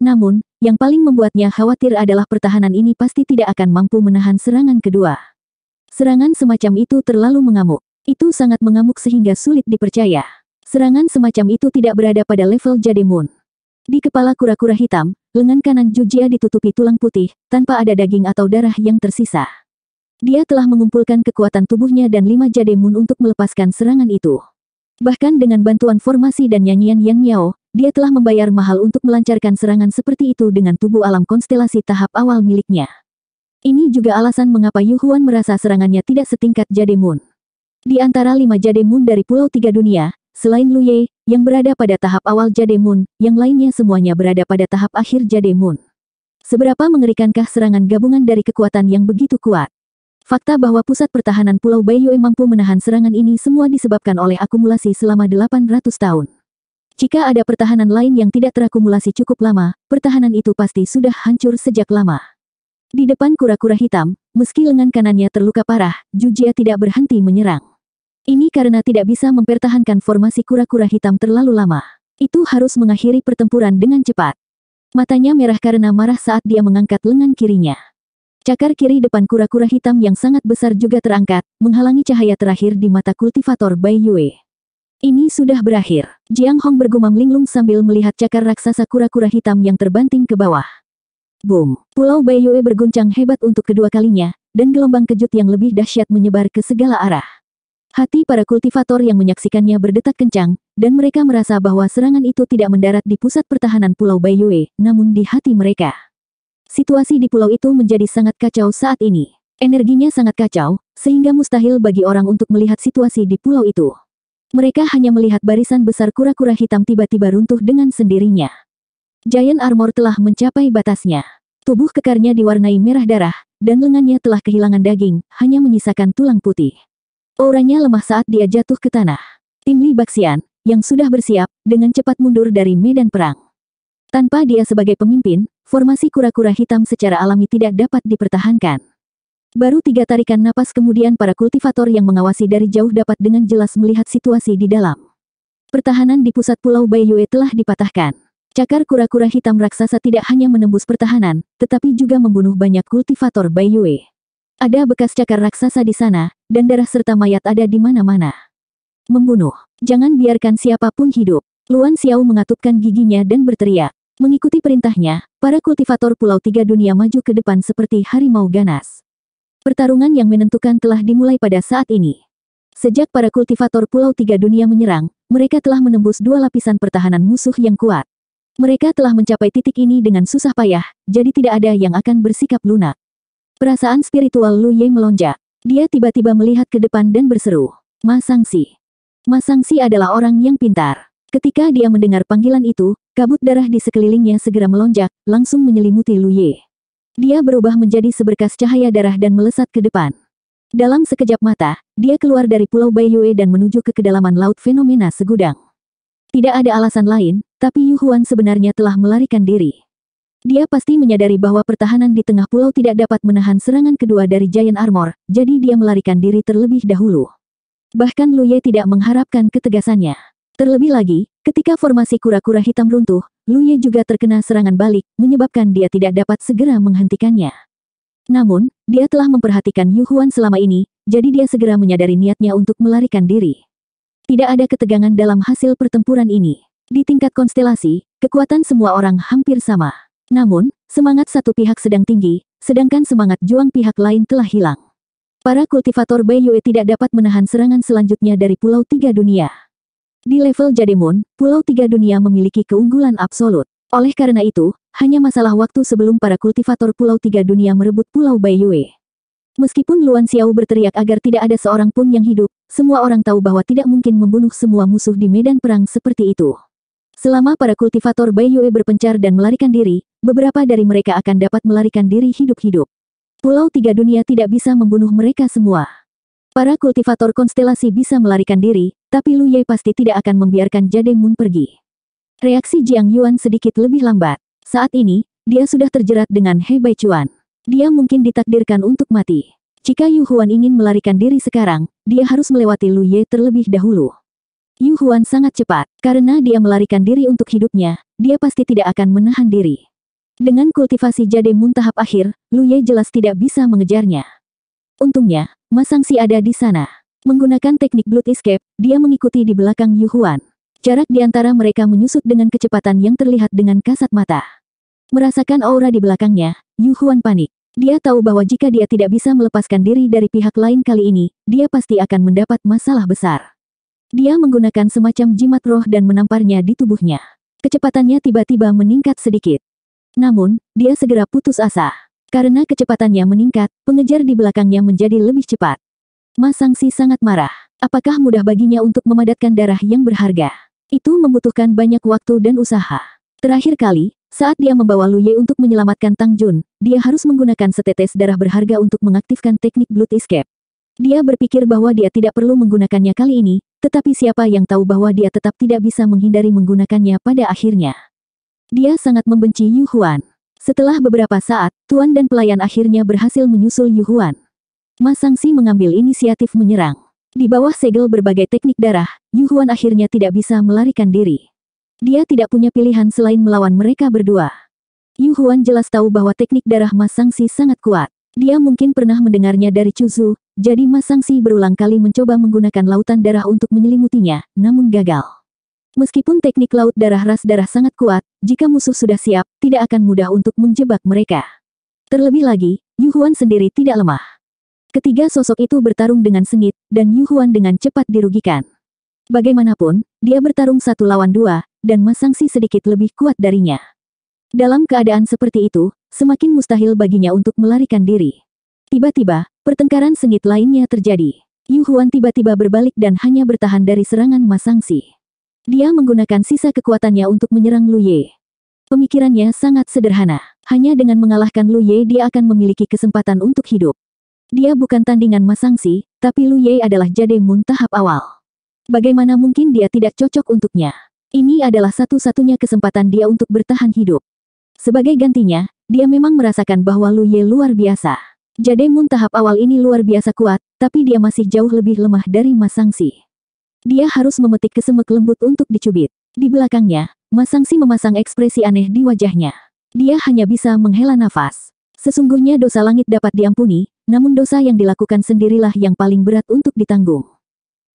Namun, yang paling membuatnya khawatir adalah pertahanan ini pasti tidak akan mampu menahan serangan kedua. Serangan semacam itu terlalu mengamuk. Itu sangat mengamuk sehingga sulit dipercaya. Serangan semacam itu tidak berada pada level Jade Moon. Di kepala kura-kura hitam, lengan kanan Jujia ditutupi tulang putih, tanpa ada daging atau darah yang tersisa. Dia telah mengumpulkan kekuatan tubuhnya dan lima Jade Moon untuk melepaskan serangan itu. Bahkan dengan bantuan formasi dan nyanyian Yang Miao, dia telah membayar mahal untuk melancarkan serangan seperti itu dengan tubuh alam konstelasi tahap awal miliknya. Ini juga alasan mengapa Yu Huan merasa serangannya tidak setingkat Jade Moon. Di antara lima Jade Moon dari Pulau Tiga Dunia, Selain Luye, yang berada pada tahap awal Jade Moon, yang lainnya semuanya berada pada tahap akhir Jade Moon. Seberapa mengerikankah serangan gabungan dari kekuatan yang begitu kuat? Fakta bahwa pusat pertahanan Pulau Bayu mampu menahan serangan ini semua disebabkan oleh akumulasi selama 800 tahun. Jika ada pertahanan lain yang tidak terakumulasi cukup lama, pertahanan itu pasti sudah hancur sejak lama. Di depan kura-kura hitam, meski lengan kanannya terluka parah, Jujia tidak berhenti menyerang. Ini karena tidak bisa mempertahankan formasi kura-kura hitam terlalu lama. Itu harus mengakhiri pertempuran dengan cepat. Matanya merah karena marah saat dia mengangkat lengan kirinya. Cakar kiri depan kura-kura hitam yang sangat besar juga terangkat, menghalangi cahaya terakhir di mata kultivator Bai Yue. Ini sudah berakhir. Jiang Hong bergumam linglung sambil melihat cakar raksasa kura-kura hitam yang terbanting ke bawah. Boom! Pulau Bai Yue berguncang hebat untuk kedua kalinya, dan gelombang kejut yang lebih dahsyat menyebar ke segala arah. Hati para kultivator yang menyaksikannya berdetak kencang, dan mereka merasa bahwa serangan itu tidak mendarat di pusat pertahanan Pulau Bayue, namun di hati mereka. Situasi di pulau itu menjadi sangat kacau saat ini. Energinya sangat kacau, sehingga mustahil bagi orang untuk melihat situasi di pulau itu. Mereka hanya melihat barisan besar kura-kura hitam tiba-tiba runtuh dengan sendirinya. Giant Armor telah mencapai batasnya. Tubuh kekarnya diwarnai merah darah, dan lengannya telah kehilangan daging, hanya menyisakan tulang putih. Auranya lemah saat dia jatuh ke tanah. Tim Li Baxian, yang sudah bersiap, dengan cepat mundur dari medan perang. Tanpa dia sebagai pemimpin, formasi kura-kura hitam secara alami tidak dapat dipertahankan. Baru tiga tarikan napas kemudian para kultivator yang mengawasi dari jauh dapat dengan jelas melihat situasi di dalam. Pertahanan di pusat pulau Baiyue telah dipatahkan. Cakar kura-kura hitam raksasa tidak hanya menembus pertahanan, tetapi juga membunuh banyak kultivator Baiyue. Ada bekas cakar raksasa di sana, dan darah serta mayat ada di mana-mana. Membunuh. Jangan biarkan siapapun hidup. Luan Xiao mengatupkan giginya dan berteriak. Mengikuti perintahnya, para kultivator Pulau Tiga Dunia maju ke depan seperti harimau ganas. Pertarungan yang menentukan telah dimulai pada saat ini. Sejak para kultivator Pulau Tiga Dunia menyerang, mereka telah menembus dua lapisan pertahanan musuh yang kuat. Mereka telah mencapai titik ini dengan susah payah, jadi tidak ada yang akan bersikap lunak. Perasaan spiritual Lu Ye melonjak. Dia tiba-tiba melihat ke depan dan berseru. Masangsi. Masangsi adalah orang yang pintar. Ketika dia mendengar panggilan itu, kabut darah di sekelilingnya segera melonjak, langsung menyelimuti Lu Ye. Dia berubah menjadi seberkas cahaya darah dan melesat ke depan. Dalam sekejap mata, dia keluar dari Pulau Baiyue dan menuju ke kedalaman laut fenomena segudang. Tidak ada alasan lain, tapi Yu Huan sebenarnya telah melarikan diri. Dia pasti menyadari bahwa pertahanan di tengah pulau tidak dapat menahan serangan kedua dari Giant Armor, jadi dia melarikan diri terlebih dahulu. Bahkan Lu Ye tidak mengharapkan ketegasannya. Terlebih lagi, ketika formasi kura-kura hitam runtuh, Lu Ye juga terkena serangan balik, menyebabkan dia tidak dapat segera menghentikannya. Namun, dia telah memperhatikan Yu Huan selama ini, jadi dia segera menyadari niatnya untuk melarikan diri. Tidak ada ketegangan dalam hasil pertempuran ini. Di tingkat konstelasi, kekuatan semua orang hampir sama. Namun, semangat satu pihak sedang tinggi, sedangkan semangat juang pihak lain telah hilang. Para kultivator Baiyue tidak dapat menahan serangan selanjutnya dari Pulau Tiga Dunia. Di level Jademun, Pulau Tiga Dunia memiliki keunggulan absolut. Oleh karena itu, hanya masalah waktu sebelum para kultivator Pulau Tiga Dunia merebut Pulau Baiyue. Meskipun Luan Xiao berteriak agar tidak ada seorang pun yang hidup, semua orang tahu bahwa tidak mungkin membunuh semua musuh di medan perang seperti itu. Selama para kultivator Bai Yue berpencar dan melarikan diri, beberapa dari mereka akan dapat melarikan diri hidup-hidup. Pulau Tiga Dunia tidak bisa membunuh mereka semua. Para kultivator konstelasi bisa melarikan diri, tapi Lu Ye pasti tidak akan membiarkan Jade Moon pergi. Reaksi Jiang Yuan sedikit lebih lambat. Saat ini, dia sudah terjerat dengan He Bai Chuan. Dia mungkin ditakdirkan untuk mati. Jika Yu Huan ingin melarikan diri sekarang, dia harus melewati Lu Ye terlebih dahulu. Yu Huan sangat cepat, karena dia melarikan diri untuk hidupnya, dia pasti tidak akan menahan diri. Dengan kultivasi jade muntahap tahap akhir, Lu Ye jelas tidak bisa mengejarnya. Untungnya, si ada di sana. Menggunakan teknik Blood Escape, dia mengikuti di belakang Yu Huan. Jarak di antara mereka menyusut dengan kecepatan yang terlihat dengan kasat mata. Merasakan aura di belakangnya, Yu Huan panik. Dia tahu bahwa jika dia tidak bisa melepaskan diri dari pihak lain kali ini, dia pasti akan mendapat masalah besar. Dia menggunakan semacam jimat roh dan menamparnya di tubuhnya. Kecepatannya tiba-tiba meningkat sedikit. Namun, dia segera putus asa. Karena kecepatannya meningkat, pengejar di belakangnya menjadi lebih cepat. Masangsi sangat marah. Apakah mudah baginya untuk memadatkan darah yang berharga? Itu membutuhkan banyak waktu dan usaha. Terakhir kali, saat dia membawa Luye untuk menyelamatkan Tang Jun, dia harus menggunakan setetes darah berharga untuk mengaktifkan teknik Blood Escape. Dia berpikir bahwa dia tidak perlu menggunakannya kali ini, tetapi siapa yang tahu bahwa dia tetap tidak bisa menghindari menggunakannya pada akhirnya. Dia sangat membenci Yu Huan. Setelah beberapa saat, Tuan dan pelayan akhirnya berhasil menyusul Yu Huan. Masang Si mengambil inisiatif menyerang. Di bawah segel berbagai teknik darah, Yu Huan akhirnya tidak bisa melarikan diri. Dia tidak punya pilihan selain melawan mereka berdua. Yu Huan jelas tahu bahwa teknik darah Masangsi Si sangat kuat. Dia mungkin pernah mendengarnya dari Chuzu, jadi Masangsi berulang kali mencoba menggunakan lautan darah untuk menyelimutinya, namun gagal. Meskipun teknik laut darah ras darah sangat kuat, jika musuh sudah siap, tidak akan mudah untuk menjebak mereka. Terlebih lagi, Yu Huan sendiri tidak lemah. Ketiga sosok itu bertarung dengan sengit, dan Yu Huan dengan cepat dirugikan. Bagaimanapun, dia bertarung satu lawan dua, dan Masangsi sedikit lebih kuat darinya. Dalam keadaan seperti itu, semakin mustahil baginya untuk melarikan diri. Tiba-tiba, pertengkaran sengit lainnya terjadi. Yu Huan tiba-tiba berbalik dan hanya bertahan dari serangan Masangsi. Dia menggunakan sisa kekuatannya untuk menyerang Lu Ye. Pemikirannya sangat sederhana. Hanya dengan mengalahkan Lu Ye, dia akan memiliki kesempatan untuk hidup. Dia bukan tandingan Masangsi, tapi Lu Ye adalah jade Moon tahap awal. Bagaimana mungkin dia tidak cocok untuknya? Ini adalah satu-satunya kesempatan dia untuk bertahan hidup. Sebagai gantinya, dia memang merasakan bahwa Lu Ye luar biasa. Moon tahap awal ini luar biasa kuat, tapi dia masih jauh lebih lemah dari Mas Sangsi. Dia harus memetik kesemek lembut untuk dicubit. Di belakangnya, Mas Sangsi memasang ekspresi aneh di wajahnya. Dia hanya bisa menghela nafas. Sesungguhnya dosa langit dapat diampuni, namun dosa yang dilakukan sendirilah yang paling berat untuk ditanggung.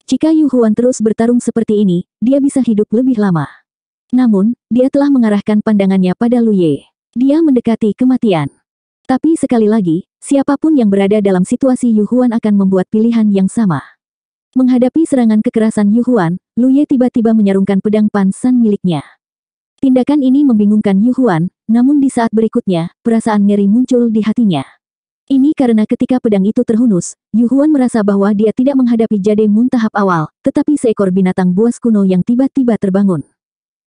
Jika Yu Huan terus bertarung seperti ini, dia bisa hidup lebih lama. Namun, dia telah mengarahkan pandangannya pada Lu Ye. Dia mendekati kematian. Tapi sekali lagi, siapapun yang berada dalam situasi Yu Huan akan membuat pilihan yang sama. Menghadapi serangan kekerasan Yu Huan, Lu Ye tiba-tiba menyarungkan pedang pansan miliknya. Tindakan ini membingungkan Yu Huan. namun di saat berikutnya, perasaan ngeri muncul di hatinya. Ini karena ketika pedang itu terhunus, Yu Huan merasa bahwa dia tidak menghadapi Jade Moon tahap awal, tetapi seekor binatang buas kuno yang tiba-tiba terbangun.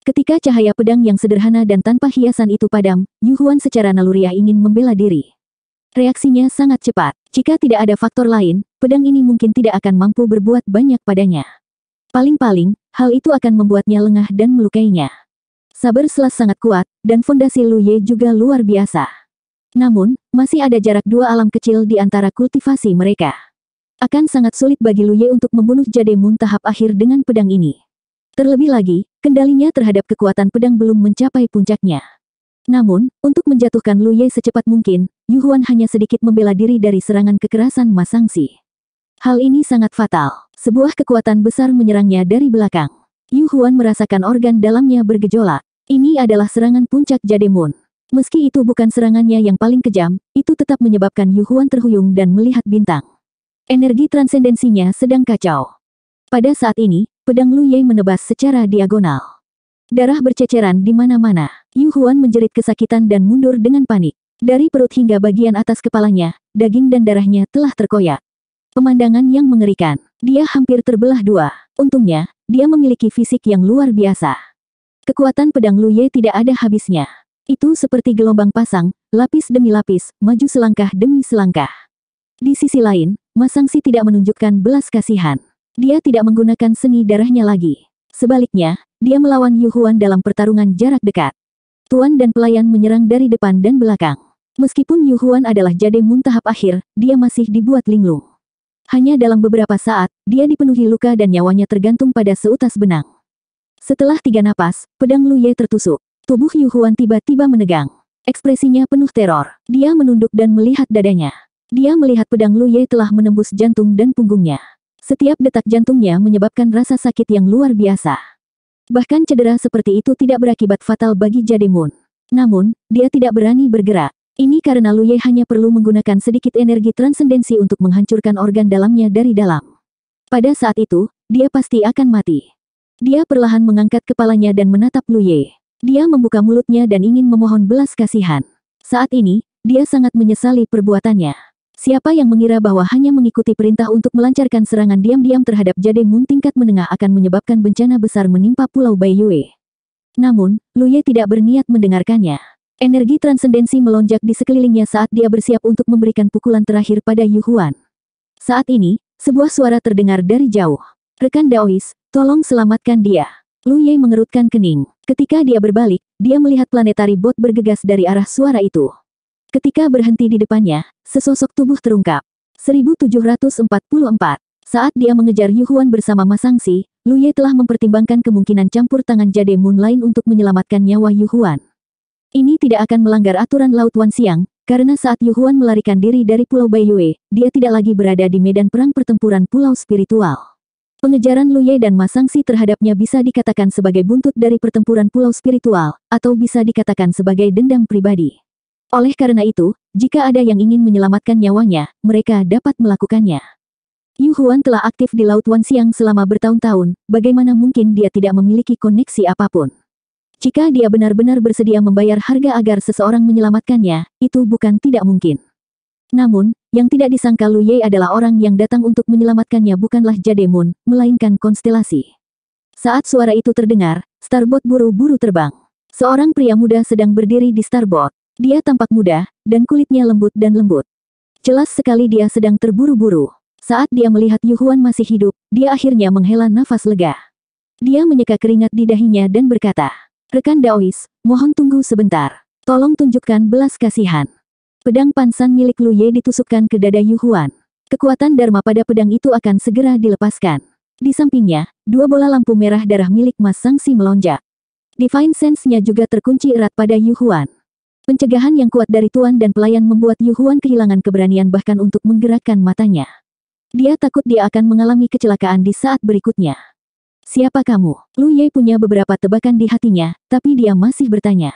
Ketika cahaya pedang yang sederhana dan tanpa hiasan itu padam, Yuhuan secara naluriah ingin membela diri. Reaksinya sangat cepat. Jika tidak ada faktor lain, pedang ini mungkin tidak akan mampu berbuat banyak padanya. Paling-paling, hal itu akan membuatnya lengah dan melukainya. Sabar Selas sangat kuat, dan fondasi Lu Ye juga luar biasa. Namun, masih ada jarak dua alam kecil di antara kultivasi mereka. Akan sangat sulit bagi Lu Ye untuk membunuh Jade Moon tahap akhir dengan pedang ini. Terlebih lagi, kendalinya terhadap kekuatan pedang belum mencapai puncaknya. Namun, untuk menjatuhkan Lu Ye secepat mungkin, Yuhuan hanya sedikit membela diri dari serangan kekerasan Masangsi. Hal ini sangat fatal. Sebuah kekuatan besar menyerangnya dari belakang. Yuhuan merasakan organ dalamnya bergejolak. Ini adalah serangan puncak Jade Moon. Meski itu bukan serangannya yang paling kejam, itu tetap menyebabkan Yuhuan terhuyung dan melihat bintang. Energi transendensinya sedang kacau. Pada saat ini, Pedang Lu Ye menebas secara diagonal. Darah berceceran di mana-mana. Yu Huan menjerit kesakitan dan mundur dengan panik. Dari perut hingga bagian atas kepalanya, daging dan darahnya telah terkoyak. Pemandangan yang mengerikan. Dia hampir terbelah dua. Untungnya, dia memiliki fisik yang luar biasa. Kekuatan pedang Lu Ye tidak ada habisnya. Itu seperti gelombang pasang, lapis demi lapis, maju selangkah demi selangkah. Di sisi lain, Masangsi tidak menunjukkan belas kasihan. Dia tidak menggunakan seni darahnya lagi. Sebaliknya, dia melawan Yuhuan dalam pertarungan jarak dekat. Tuan dan pelayan menyerang dari depan dan belakang. Meskipun Yuhuan adalah jade tahap akhir, dia masih dibuat linglung. Hanya dalam beberapa saat, dia dipenuhi luka dan nyawanya tergantung pada seutas benang. Setelah tiga napas, pedang Lu Ye tertusuk. Tubuh Yuhuan tiba-tiba menegang. Ekspresinya penuh teror. Dia menunduk dan melihat dadanya. Dia melihat pedang Lu Ye telah menembus jantung dan punggungnya. Setiap detak jantungnya menyebabkan rasa sakit yang luar biasa. Bahkan cedera seperti itu tidak berakibat fatal bagi Jade Moon. Namun, dia tidak berani bergerak. Ini karena Luye hanya perlu menggunakan sedikit energi transendensi untuk menghancurkan organ dalamnya dari dalam. Pada saat itu, dia pasti akan mati. Dia perlahan mengangkat kepalanya dan menatap Luye. Dia membuka mulutnya dan ingin memohon belas kasihan. Saat ini, dia sangat menyesali perbuatannya. Siapa yang mengira bahwa hanya mengikuti perintah untuk melancarkan serangan diam-diam terhadap Jade Moon tingkat menengah akan menyebabkan bencana besar menimpa Pulau Bai Yue? Namun, Lu Ye tidak berniat mendengarkannya. Energi transendensi melonjak di sekelilingnya saat dia bersiap untuk memberikan pukulan terakhir pada Yuhuan. Saat ini, sebuah suara terdengar dari jauh. Rekan Daois, tolong selamatkan dia. Lu Ye mengerutkan kening. Ketika dia berbalik, dia melihat planetari bot bergegas dari arah suara itu. Ketika berhenti di depannya, sesosok tubuh terungkap. 1744. Saat dia mengejar Yuhuan bersama Masangsi, Ye telah mempertimbangkan kemungkinan campur tangan Jade Moon lain untuk menyelamatkan nyawa Yuhuan. Ini tidak akan melanggar aturan Laut Wan Siang, karena saat Yuhuan melarikan diri dari Pulau Baiyue, dia tidak lagi berada di medan perang pertempuran Pulau Spiritual. Pengejaran Lu Ye dan Masangsi terhadapnya bisa dikatakan sebagai buntut dari pertempuran Pulau Spiritual, atau bisa dikatakan sebagai dendam pribadi. Oleh karena itu, jika ada yang ingin menyelamatkan nyawanya, mereka dapat melakukannya. Yu Huan telah aktif di Laut Wanxiang selama bertahun-tahun, bagaimana mungkin dia tidak memiliki koneksi apapun. Jika dia benar-benar bersedia membayar harga agar seseorang menyelamatkannya, itu bukan tidak mungkin. Namun, yang tidak disangka Lu Ye adalah orang yang datang untuk menyelamatkannya bukanlah Jademun, melainkan konstelasi. Saat suara itu terdengar, Starbot buru-buru terbang. Seorang pria muda sedang berdiri di Starbot. Dia tampak muda, dan kulitnya lembut dan lembut. Jelas sekali dia sedang terburu-buru. Saat dia melihat Yuhuan masih hidup, dia akhirnya menghela nafas lega. Dia menyeka keringat di dahinya dan berkata, Rekan Daois, mohon tunggu sebentar. Tolong tunjukkan belas kasihan. Pedang pansan milik Lu Ye ditusukkan ke dada Yuhuan. Kekuatan Dharma pada pedang itu akan segera dilepaskan. Di sampingnya, dua bola lampu merah darah milik Mas Sangsi melonjak. Divine sense-nya juga terkunci erat pada Yuhuan. Pencegahan yang kuat dari tuan dan pelayan membuat Yu Huan kehilangan keberanian bahkan untuk menggerakkan matanya. Dia takut dia akan mengalami kecelakaan di saat berikutnya. Siapa kamu? Lu Ye punya beberapa tebakan di hatinya, tapi dia masih bertanya.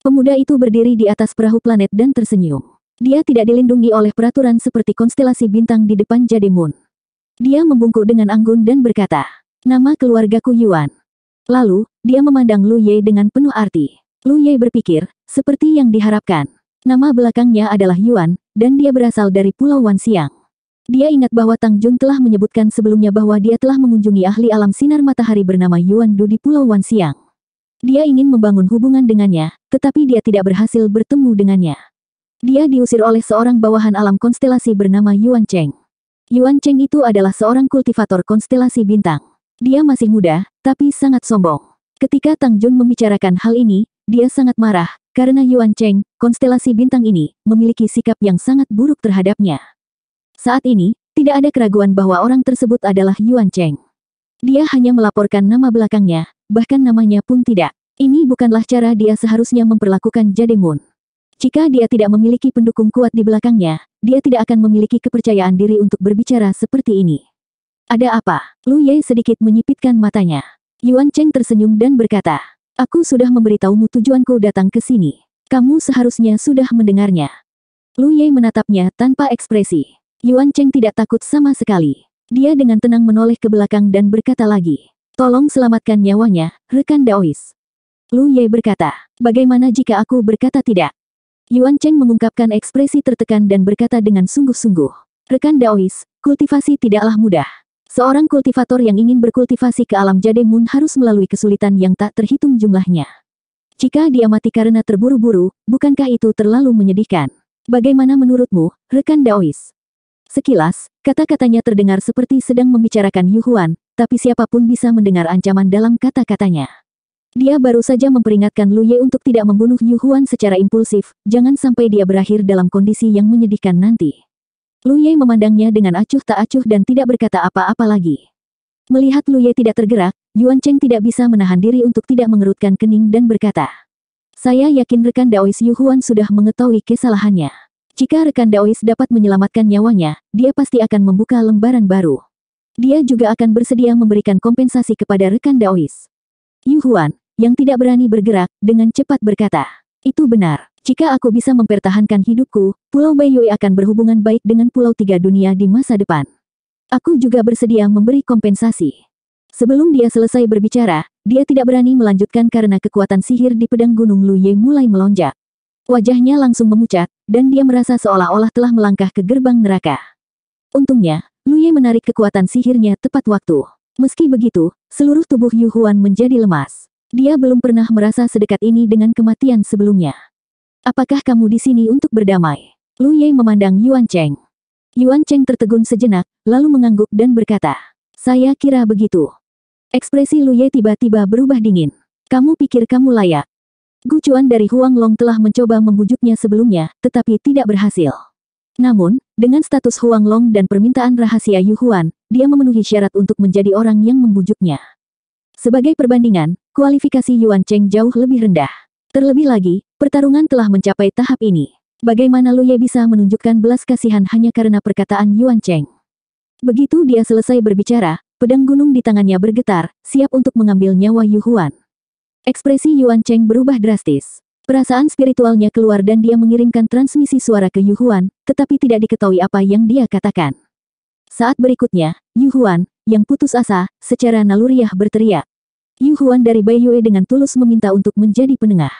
Pemuda itu berdiri di atas perahu planet dan tersenyum. Dia tidak dilindungi oleh peraturan seperti konstelasi bintang di depan Jade Moon. Dia membungkuk dengan anggun dan berkata, Nama keluargaku Yuan. Lalu, dia memandang Lu Ye dengan penuh arti. Lu Ye berpikir, seperti yang diharapkan. Nama belakangnya adalah Yuan, dan dia berasal dari Pulau Wansiang. Dia ingat bahwa Tang Jun telah menyebutkan sebelumnya bahwa dia telah mengunjungi ahli alam sinar matahari bernama Yuan Du di Pulau Wansiang. Dia ingin membangun hubungan dengannya, tetapi dia tidak berhasil bertemu dengannya. Dia diusir oleh seorang bawahan alam konstelasi bernama Yuan Cheng. Yuan Cheng itu adalah seorang kultivator konstelasi bintang. Dia masih muda, tapi sangat sombong. Ketika Tang Jun membicarakan hal ini, dia sangat marah, karena Yuan Cheng, konstelasi bintang ini, memiliki sikap yang sangat buruk terhadapnya. Saat ini, tidak ada keraguan bahwa orang tersebut adalah Yuan Cheng. Dia hanya melaporkan nama belakangnya, bahkan namanya pun tidak. Ini bukanlah cara dia seharusnya memperlakukan Jade Moon. Jika dia tidak memiliki pendukung kuat di belakangnya, dia tidak akan memiliki kepercayaan diri untuk berbicara seperti ini. Ada apa? Lu Ye sedikit menyipitkan matanya. Yuan Cheng tersenyum dan berkata, Aku sudah memberitahumu tujuanku datang ke sini. Kamu seharusnya sudah mendengarnya. Lu Ye menatapnya tanpa ekspresi. Yuan Cheng tidak takut sama sekali. Dia dengan tenang menoleh ke belakang dan berkata lagi. Tolong selamatkan nyawanya, rekan Daois. Lu Ye berkata, bagaimana jika aku berkata tidak? Yuan Cheng mengungkapkan ekspresi tertekan dan berkata dengan sungguh-sungguh. Rekan Daois, kultivasi tidaklah mudah. Seorang kultivator yang ingin berkultivasi ke alam Jade Moon harus melalui kesulitan yang tak terhitung jumlahnya. Jika dia mati karena terburu-buru, bukankah itu terlalu menyedihkan? Bagaimana menurutmu, rekan Daois? Sekilas, kata-katanya terdengar seperti sedang membicarakan Yuhuan, tapi siapapun bisa mendengar ancaman dalam kata-katanya. Dia baru saja memperingatkan Lu Ye untuk tidak membunuh Yuhuan secara impulsif, jangan sampai dia berakhir dalam kondisi yang menyedihkan nanti. Luye memandangnya dengan acuh tak acuh dan tidak berkata apa-apa lagi. Melihat Luye tidak tergerak, Yuan Cheng tidak bisa menahan diri untuk tidak mengerutkan kening dan berkata. Saya yakin rekan Daois Yu Huan sudah mengetahui kesalahannya. Jika rekan Daois dapat menyelamatkan nyawanya, dia pasti akan membuka lembaran baru. Dia juga akan bersedia memberikan kompensasi kepada rekan Daois. Yu Huan, yang tidak berani bergerak, dengan cepat berkata. Itu benar. Jika aku bisa mempertahankan hidupku, Pulau Baiyue akan berhubungan baik dengan Pulau Tiga Dunia di masa depan. Aku juga bersedia memberi kompensasi. Sebelum dia selesai berbicara, dia tidak berani melanjutkan karena kekuatan sihir di pedang Gunung Luye mulai melonjak. Wajahnya langsung memucat, dan dia merasa seolah-olah telah melangkah ke gerbang neraka. Untungnya, Luye menarik kekuatan sihirnya tepat waktu. Meski begitu, seluruh tubuh Yuhuan menjadi lemas. Dia belum pernah merasa sedekat ini dengan kematian sebelumnya. Apakah kamu di sini untuk berdamai? Lu Ye memandang Yuan Cheng. Yuan Cheng tertegun sejenak, lalu mengangguk dan berkata, Saya kira begitu. Ekspresi Lu Ye tiba-tiba berubah dingin. Kamu pikir kamu layak? Gu dari Huang Long telah mencoba membujuknya sebelumnya, tetapi tidak berhasil. Namun, dengan status Huang Long dan permintaan rahasia Yu Huan, dia memenuhi syarat untuk menjadi orang yang membujuknya. Sebagai perbandingan, kualifikasi Yuan Cheng jauh lebih rendah. Terlebih lagi, pertarungan telah mencapai tahap ini. Bagaimana Lu Ye bisa menunjukkan belas kasihan hanya karena perkataan Yuan Cheng? Begitu dia selesai berbicara, pedang gunung di tangannya bergetar, siap untuk mengambil nyawa Yu Huan. Ekspresi Yuan Cheng berubah drastis. Perasaan spiritualnya keluar dan dia mengirimkan transmisi suara ke Yu Huan, tetapi tidak diketahui apa yang dia katakan. Saat berikutnya, Yu Huan, yang putus asa, secara naluriah berteriak. Yu Huan dari Bai Yue dengan tulus meminta untuk menjadi penengah.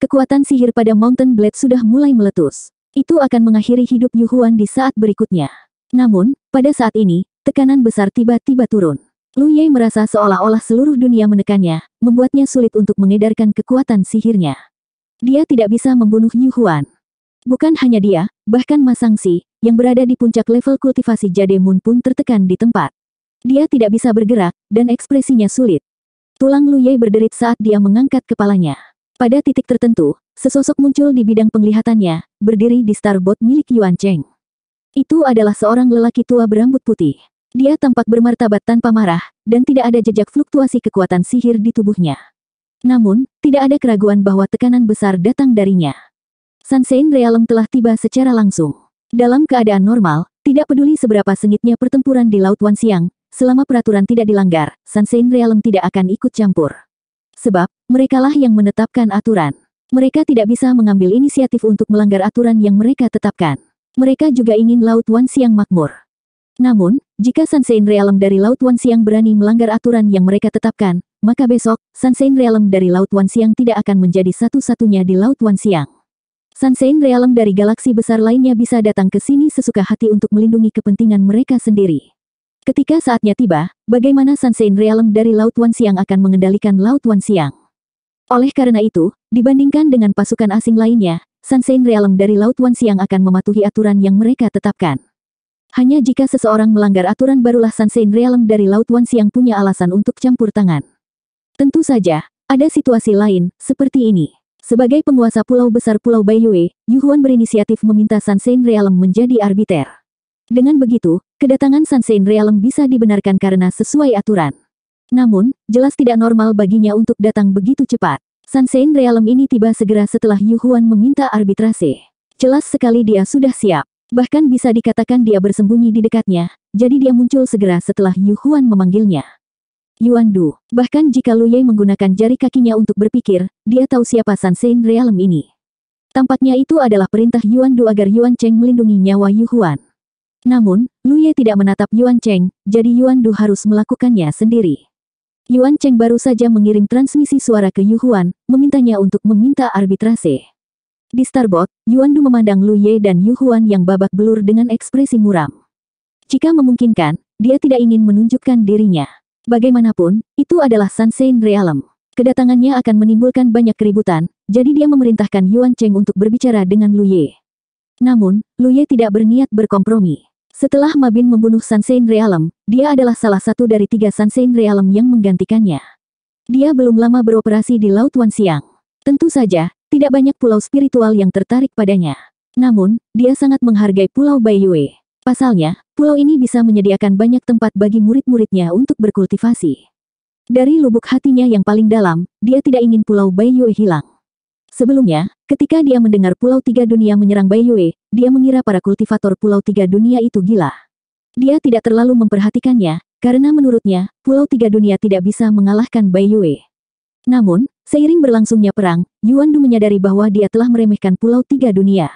Kekuatan sihir pada Mountain Blade sudah mulai meletus. Itu akan mengakhiri hidup Yu Huan di saat berikutnya. Namun, pada saat ini, tekanan besar tiba-tiba turun. Lu Ye merasa seolah-olah seluruh dunia menekannya, membuatnya sulit untuk mengedarkan kekuatan sihirnya. Dia tidak bisa membunuh Yu Huan. Bukan hanya dia, bahkan Masang Si, yang berada di puncak level kultivasi Jade Moon pun tertekan di tempat. Dia tidak bisa bergerak, dan ekspresinya sulit. Tulang Lu Luye berderit saat dia mengangkat kepalanya. Pada titik tertentu, sesosok muncul di bidang penglihatannya, berdiri di starboard milik Yuan Cheng. Itu adalah seorang lelaki tua berambut putih. Dia tampak bermartabat tanpa marah, dan tidak ada jejak fluktuasi kekuatan sihir di tubuhnya. Namun, tidak ada keraguan bahwa tekanan besar datang darinya. Sansein Realm telah tiba secara langsung. Dalam keadaan normal, tidak peduli seberapa sengitnya pertempuran di Laut Wansiang, selama peraturan tidak dilanggar, Sansein Realm tidak akan ikut campur. Sebab, merekalah yang menetapkan aturan. Mereka tidak bisa mengambil inisiatif untuk melanggar aturan yang mereka tetapkan. Mereka juga ingin Laut Wan Siang makmur. Namun, jika Sansein Realm dari Laut Wan Siang berani melanggar aturan yang mereka tetapkan, maka besok, Sansein Realm dari Laut Wan Siang tidak akan menjadi satu-satunya di Laut Wan Siang. Sansein Realm dari galaksi besar lainnya bisa datang ke sini sesuka hati untuk melindungi kepentingan mereka sendiri. Ketika saatnya tiba, bagaimana Sansein Realm dari Laut Wan Siang akan mengendalikan Laut Wan Siang? Oleh karena itu, dibandingkan dengan pasukan asing lainnya, Sansein Realm dari Laut Wan Siang akan mematuhi aturan yang mereka tetapkan. Hanya jika seseorang melanggar aturan barulah Sansein Realm dari Laut Wan Siang punya alasan untuk campur tangan. Tentu saja, ada situasi lain, seperti ini. Sebagai penguasa pulau besar Pulau Baiyue, Yuhuan berinisiatif meminta Sansein Realm menjadi arbiter. Dengan begitu, Kedatangan Sansein Realm bisa dibenarkan karena sesuai aturan. Namun, jelas tidak normal baginya untuk datang begitu cepat. Sansein Realm ini tiba segera setelah Yuhuan meminta arbitrase. Jelas sekali dia sudah siap. Bahkan bisa dikatakan dia bersembunyi di dekatnya, jadi dia muncul segera setelah Yuhuan memanggilnya. Yuan Du, bahkan jika Lu Ye menggunakan jari kakinya untuk berpikir, dia tahu siapa Sansein Realm ini. Tampaknya itu adalah perintah Yuan Du agar Yuan Cheng melindungi nyawa Yuhuan. Namun, Luye tidak menatap Yuan Cheng, jadi Yuan Du harus melakukannya sendiri. Yuan Cheng baru saja mengirim transmisi suara ke Yuhuan, memintanya untuk meminta arbitrase. Di starbot, Yuan Du memandang Lu Ye dan Yuhuan yang babak belur dengan ekspresi muram. Jika memungkinkan, dia tidak ingin menunjukkan dirinya. Bagaimanapun, itu adalah Sansein Realm. Kedatangannya akan menimbulkan banyak keributan, jadi dia memerintahkan Yuan Cheng untuk berbicara dengan Lu Ye. Namun, Lu Ye tidak berniat berkompromi. Setelah Mabin membunuh Sansein Realm, dia adalah salah satu dari tiga Sansein Realm yang menggantikannya. Dia belum lama beroperasi di Laut Wansiang. Tentu saja, tidak banyak pulau spiritual yang tertarik padanya. Namun, dia sangat menghargai Pulau Baiyue. Pasalnya, pulau ini bisa menyediakan banyak tempat bagi murid-muridnya untuk berkultivasi. Dari lubuk hatinya yang paling dalam, dia tidak ingin Pulau Baiyue hilang. Sebelumnya, ketika dia mendengar Pulau Tiga Dunia menyerang Bai Yue, dia mengira para kultivator Pulau Tiga Dunia itu gila. Dia tidak terlalu memperhatikannya, karena menurutnya, Pulau Tiga Dunia tidak bisa mengalahkan Bai Yue. Namun, seiring berlangsungnya perang, Yuan Du menyadari bahwa dia telah meremehkan Pulau Tiga Dunia.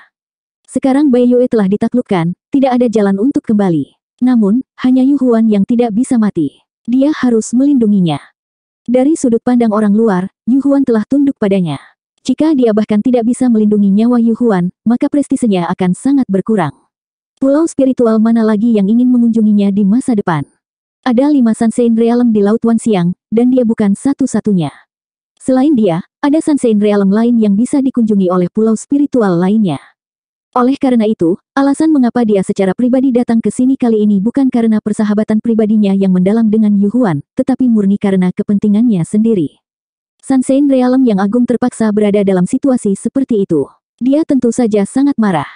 Sekarang Bai Yue telah ditaklukkan, tidak ada jalan untuk kembali. Namun, hanya Yu Huan yang tidak bisa mati. Dia harus melindunginya. Dari sudut pandang orang luar, Yu Huan telah tunduk padanya. Jika dia bahkan tidak bisa melindungi nyawa Yuhuan, maka prestisenya akan sangat berkurang. Pulau spiritual mana lagi yang ingin mengunjunginya di masa depan? Ada lima Sansein Realm di Laut Wansiang, dan dia bukan satu-satunya. Selain dia, ada Sansein Realm lain yang bisa dikunjungi oleh pulau spiritual lainnya. Oleh karena itu, alasan mengapa dia secara pribadi datang ke sini kali ini bukan karena persahabatan pribadinya yang mendalam dengan Yuhuan, tetapi murni karena kepentingannya sendiri. Sansein Realm yang agung terpaksa berada dalam situasi seperti itu. Dia tentu saja sangat marah.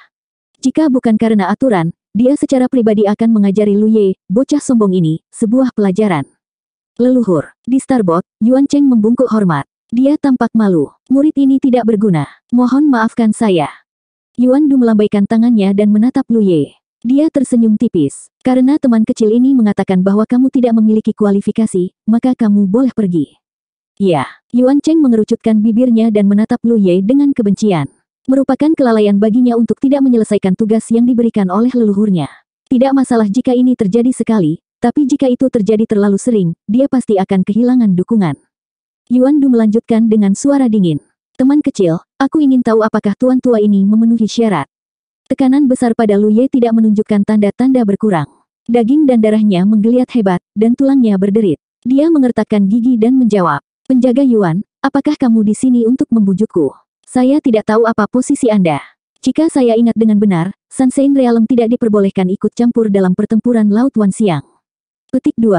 Jika bukan karena aturan, dia secara pribadi akan mengajari Lu Ye, bocah sombong ini, sebuah pelajaran. Leluhur, di Starbot, Yuan Cheng membungkuk hormat. Dia tampak malu. Murid ini tidak berguna. Mohon maafkan saya. Yuan Du melambaikan tangannya dan menatap Lu Ye. Dia tersenyum tipis. Karena teman kecil ini mengatakan bahwa kamu tidak memiliki kualifikasi, maka kamu boleh pergi. Ya, Yuan Cheng mengerucutkan bibirnya dan menatap Lu Ye dengan kebencian. Merupakan kelalaian baginya untuk tidak menyelesaikan tugas yang diberikan oleh leluhurnya. Tidak masalah jika ini terjadi sekali, tapi jika itu terjadi terlalu sering, dia pasti akan kehilangan dukungan. Yuan Du melanjutkan dengan suara dingin. Teman kecil, aku ingin tahu apakah tuan tua ini memenuhi syarat. Tekanan besar pada Lu Ye tidak menunjukkan tanda-tanda berkurang. Daging dan darahnya menggeliat hebat, dan tulangnya berderit. Dia mengertakkan gigi dan menjawab, Penjaga Yuan, apakah kamu di sini untuk membujukku? Saya tidak tahu apa posisi Anda. Jika saya ingat dengan benar, Sansein Realm tidak diperbolehkan ikut campur dalam pertempuran Laut Wan Siang. Petik 2.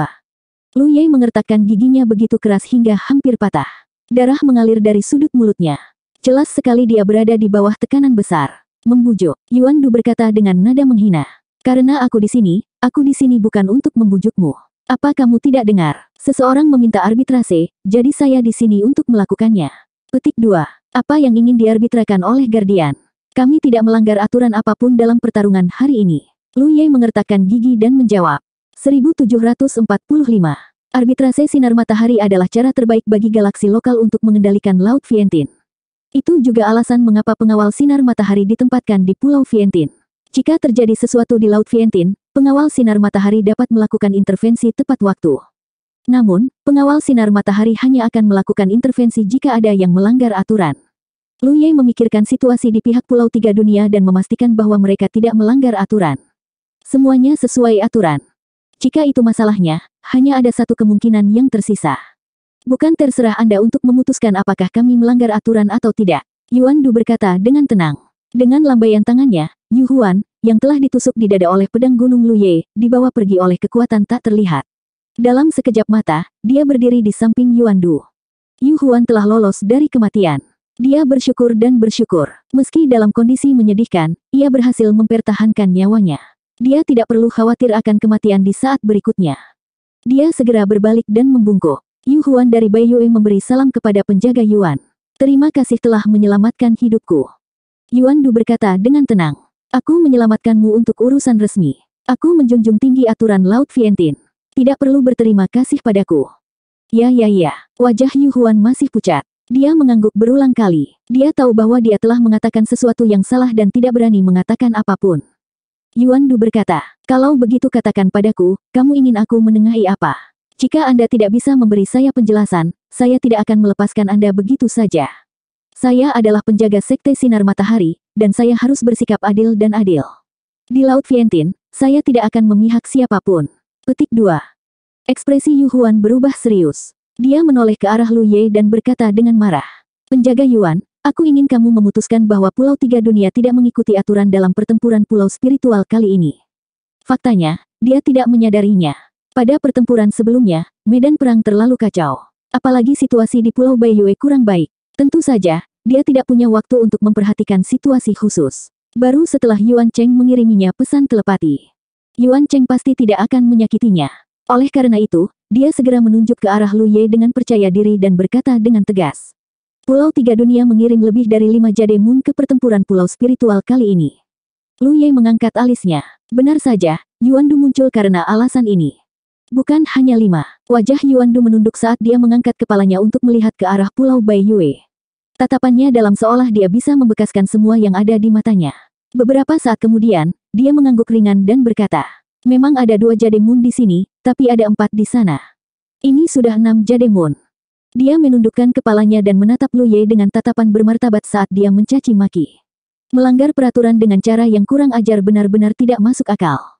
Lu Ye mengertakkan giginya begitu keras hingga hampir patah. Darah mengalir dari sudut mulutnya. Jelas sekali dia berada di bawah tekanan besar. Membujuk, Yuan Du berkata dengan nada menghina. Karena aku di sini, aku di sini bukan untuk membujukmu. Apa kamu tidak dengar? Seseorang meminta arbitrase, jadi saya di sini untuk melakukannya. Petik 2. Apa yang ingin diarbitrakan oleh Guardian? Kami tidak melanggar aturan apapun dalam pertarungan hari ini. Lu Ye mengertakkan gigi dan menjawab. 1745. Arbitrase sinar matahari adalah cara terbaik bagi galaksi lokal untuk mengendalikan Laut Vientin. Itu juga alasan mengapa pengawal sinar matahari ditempatkan di Pulau Vientin. Jika terjadi sesuatu di Laut Vientin, pengawal sinar matahari dapat melakukan intervensi tepat waktu. Namun, pengawal sinar matahari hanya akan melakukan intervensi jika ada yang melanggar aturan. Lu Ye memikirkan situasi di pihak Pulau Tiga Dunia dan memastikan bahwa mereka tidak melanggar aturan. Semuanya sesuai aturan. Jika itu masalahnya, hanya ada satu kemungkinan yang tersisa. Bukan terserah Anda untuk memutuskan apakah kami melanggar aturan atau tidak, Yuan Du berkata dengan tenang. Dengan lambaian tangannya, Yu Huan, yang telah ditusuk di dada oleh pedang Gunung Lu Ye dibawa pergi oleh kekuatan tak terlihat. Dalam sekejap mata, dia berdiri di samping Yuan Du. Yu Huan telah lolos dari kematian. Dia bersyukur dan bersyukur. Meski dalam kondisi menyedihkan, ia berhasil mempertahankan nyawanya. Dia tidak perlu khawatir akan kematian di saat berikutnya. Dia segera berbalik dan membungkuk. Yu Huan dari Bai Yue memberi salam kepada penjaga Yuan. Terima kasih telah menyelamatkan hidupku. Yuan Du berkata dengan tenang. Aku menyelamatkanmu untuk urusan resmi. Aku menjunjung tinggi aturan Laut Vientin. Tidak perlu berterima kasih padaku. Ya ya ya, wajah Yu Huan masih pucat. Dia mengangguk berulang kali. Dia tahu bahwa dia telah mengatakan sesuatu yang salah dan tidak berani mengatakan apapun. Yuan Du berkata, kalau begitu katakan padaku, kamu ingin aku menengahi apa? Jika Anda tidak bisa memberi saya penjelasan, saya tidak akan melepaskan Anda begitu saja. Saya adalah penjaga sekte sinar matahari, dan saya harus bersikap adil dan adil. Di Laut Vientin, saya tidak akan memihak siapapun. Petik 2. Ekspresi Yuhuan berubah serius. Dia menoleh ke arah Lu Ye dan berkata dengan marah. Penjaga Yuan, aku ingin kamu memutuskan bahwa Pulau Tiga Dunia tidak mengikuti aturan dalam pertempuran Pulau Spiritual kali ini. Faktanya, dia tidak menyadarinya. Pada pertempuran sebelumnya, medan perang terlalu kacau. Apalagi situasi di Pulau Baiyue kurang baik. Tentu saja, dia tidak punya waktu untuk memperhatikan situasi khusus. Baru setelah Yuan Cheng mengiriminya pesan telepati. Yuan Cheng pasti tidak akan menyakitinya. Oleh karena itu, dia segera menunjuk ke arah Lu Ye dengan percaya diri dan berkata dengan tegas. Pulau Tiga Dunia mengirim lebih dari lima jade moon ke pertempuran pulau spiritual kali ini. Lu Ye mengangkat alisnya. Benar saja, Yuan Du muncul karena alasan ini. Bukan hanya lima. Wajah Yuan Du menunduk saat dia mengangkat kepalanya untuk melihat ke arah pulau Bai Yue. Tatapannya dalam seolah dia bisa membekaskan semua yang ada di matanya. Beberapa saat kemudian, dia mengangguk ringan dan berkata, Memang ada dua jademun di sini, tapi ada empat di sana. Ini sudah enam jademun. Dia menundukkan kepalanya dan menatap Lu Ye dengan tatapan bermartabat saat dia mencaci maki. Melanggar peraturan dengan cara yang kurang ajar benar-benar tidak masuk akal.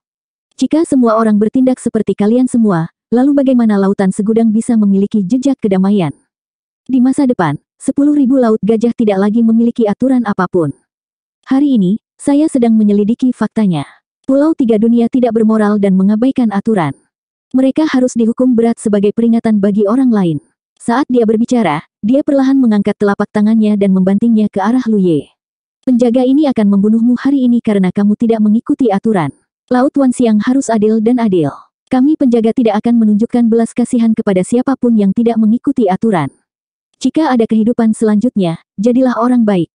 Jika semua orang bertindak seperti kalian semua, lalu bagaimana lautan segudang bisa memiliki jejak kedamaian? Di masa depan, 10.000 laut gajah tidak lagi memiliki aturan apapun. Hari ini, saya sedang menyelidiki faktanya. Pulau Tiga Dunia tidak bermoral dan mengabaikan aturan. Mereka harus dihukum berat sebagai peringatan bagi orang lain. Saat dia berbicara, dia perlahan mengangkat telapak tangannya dan membantingnya ke arah Luye. Penjaga ini akan membunuhmu hari ini karena kamu tidak mengikuti aturan. Laut Wan Siang harus adil dan adil. Kami penjaga tidak akan menunjukkan belas kasihan kepada siapapun yang tidak mengikuti aturan. Jika ada kehidupan selanjutnya, jadilah orang baik.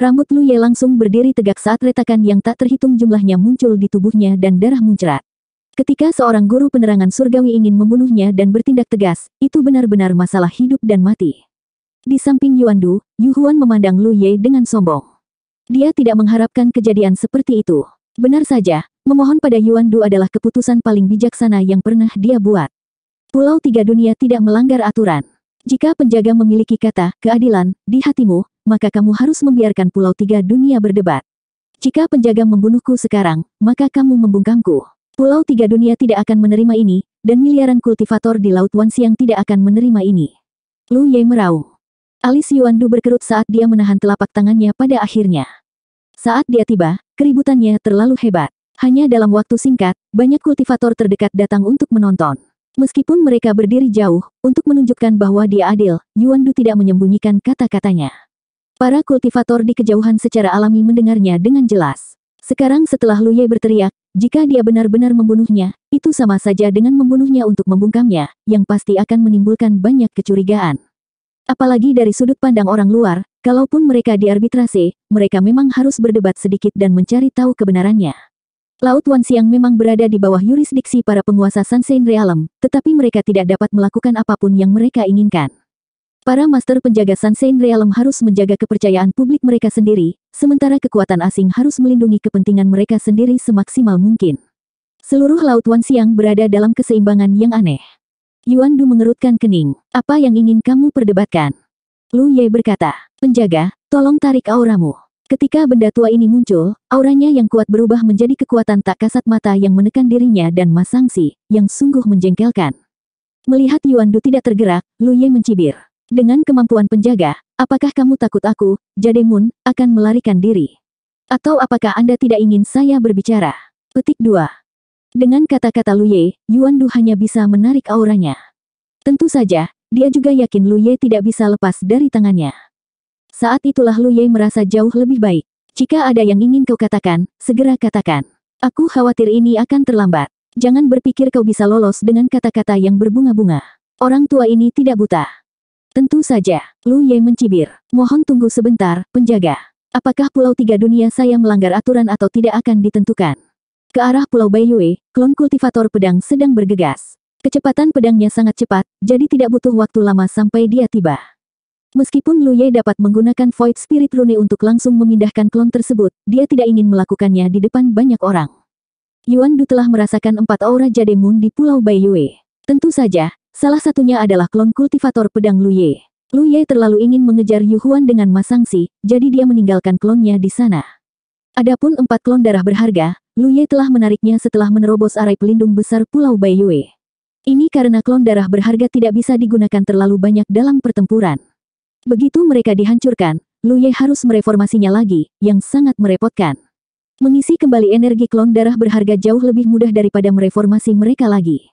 Rambut Lu Ye langsung berdiri tegak saat retakan yang tak terhitung jumlahnya muncul di tubuhnya dan darah muncrat. Ketika seorang guru penerangan surgawi ingin membunuhnya dan bertindak tegas, itu benar-benar masalah hidup dan mati. Di samping Yuan Yu Yuan memandang Lu Ye dengan sombong. Dia tidak mengharapkan kejadian seperti itu. Benar saja, memohon pada Yuan Du adalah keputusan paling bijaksana yang pernah dia buat. Pulau Tiga Dunia tidak melanggar aturan. Jika penjaga memiliki kata keadilan di hatimu, maka kamu harus membiarkan Pulau Tiga Dunia berdebat. Jika penjaga membunuhku sekarang, maka kamu membungkamku. Pulau Tiga Dunia tidak akan menerima ini, dan miliaran kultivator di Laut Wansiang tidak akan menerima ini. Lu Ye meraung. Alis Yuan Du berkerut saat dia menahan telapak tangannya pada akhirnya. Saat dia tiba, keributannya terlalu hebat. Hanya dalam waktu singkat, banyak kultivator terdekat datang untuk menonton. Meskipun mereka berdiri jauh, untuk menunjukkan bahwa dia adil, Yuan Du tidak menyembunyikan kata-katanya. Para kultivator di kejauhan secara alami mendengarnya dengan jelas. Sekarang setelah Ye berteriak, jika dia benar-benar membunuhnya, itu sama saja dengan membunuhnya untuk membungkamnya, yang pasti akan menimbulkan banyak kecurigaan. Apalagi dari sudut pandang orang luar, Kalaupun mereka diarbitrase, mereka memang harus berdebat sedikit dan mencari tahu kebenarannya. Laut Wansiang memang berada di bawah yurisdiksi para penguasa Sansein Realm, tetapi mereka tidak dapat melakukan apapun yang mereka inginkan. Para master penjaga Sansein Realm harus menjaga kepercayaan publik mereka sendiri, sementara kekuatan asing harus melindungi kepentingan mereka sendiri semaksimal mungkin. Seluruh Laut Wansiang berada dalam keseimbangan yang aneh. Yuan Du mengerutkan kening. Apa yang ingin kamu perdebatkan? Lu Ye berkata, penjaga, tolong tarik auramu. Ketika benda tua ini muncul, auranya yang kuat berubah menjadi kekuatan tak kasat mata yang menekan dirinya dan masangsi, yang sungguh menjengkelkan. Melihat Yuan Du tidak tergerak, Lu Ye mencibir. Dengan kemampuan penjaga, apakah kamu takut aku, Moon, akan melarikan diri? Atau apakah Anda tidak ingin saya berbicara? Petik 2. Dengan kata-kata Lu Ye, Du hanya bisa menarik auranya. Tentu saja, dia juga yakin Lu Ye tidak bisa lepas dari tangannya. Saat itulah Lu Ye merasa jauh lebih baik. Jika ada yang ingin kau katakan, segera katakan. Aku khawatir ini akan terlambat. Jangan berpikir kau bisa lolos dengan kata-kata yang berbunga-bunga. Orang tua ini tidak buta. Tentu saja, Lu Ye mencibir. Mohon tunggu sebentar, penjaga. Apakah Pulau Tiga Dunia saya melanggar aturan atau tidak akan ditentukan? Ke arah Pulau Baiyue, klon kultivator pedang sedang bergegas. Kecepatan pedangnya sangat cepat, jadi tidak butuh waktu lama sampai dia tiba. Meskipun Lu Ye dapat menggunakan Void Spirit Rune untuk langsung memindahkan klon tersebut, dia tidak ingin melakukannya di depan banyak orang. Yuan Du telah merasakan empat aura Jade Moon di Pulau Bai Yue. Tentu saja, salah satunya adalah klon kultivator pedang Lu Ye. Lu Ye terlalu ingin mengejar Yu Huan dengan masangsi, jadi dia meninggalkan klonnya di sana. Adapun empat klon darah berharga, Lu Ye telah menariknya setelah menerobos arai pelindung besar Pulau Bai Yue. Ini karena klon darah berharga tidak bisa digunakan terlalu banyak dalam pertempuran. Begitu mereka dihancurkan, Lu Ye harus mereformasinya lagi, yang sangat merepotkan. Mengisi kembali energi klon darah berharga jauh lebih mudah daripada mereformasi mereka lagi.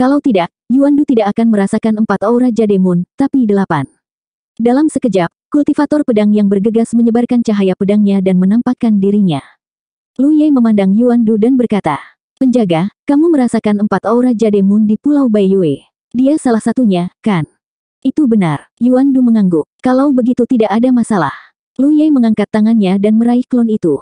Kalau tidak, Yuan Du tidak akan merasakan empat aura Jademun, tapi delapan. Dalam sekejap, kultivator pedang yang bergegas menyebarkan cahaya pedangnya dan menampakkan dirinya. Lu Ye memandang Yuan Du dan berkata, Penjaga, kamu merasakan empat aura jademun di Pulau Baiyue. Dia salah satunya, kan? Itu benar, Yuan Du mengangguk. Kalau begitu tidak ada masalah. Lu Ye mengangkat tangannya dan meraih klon itu.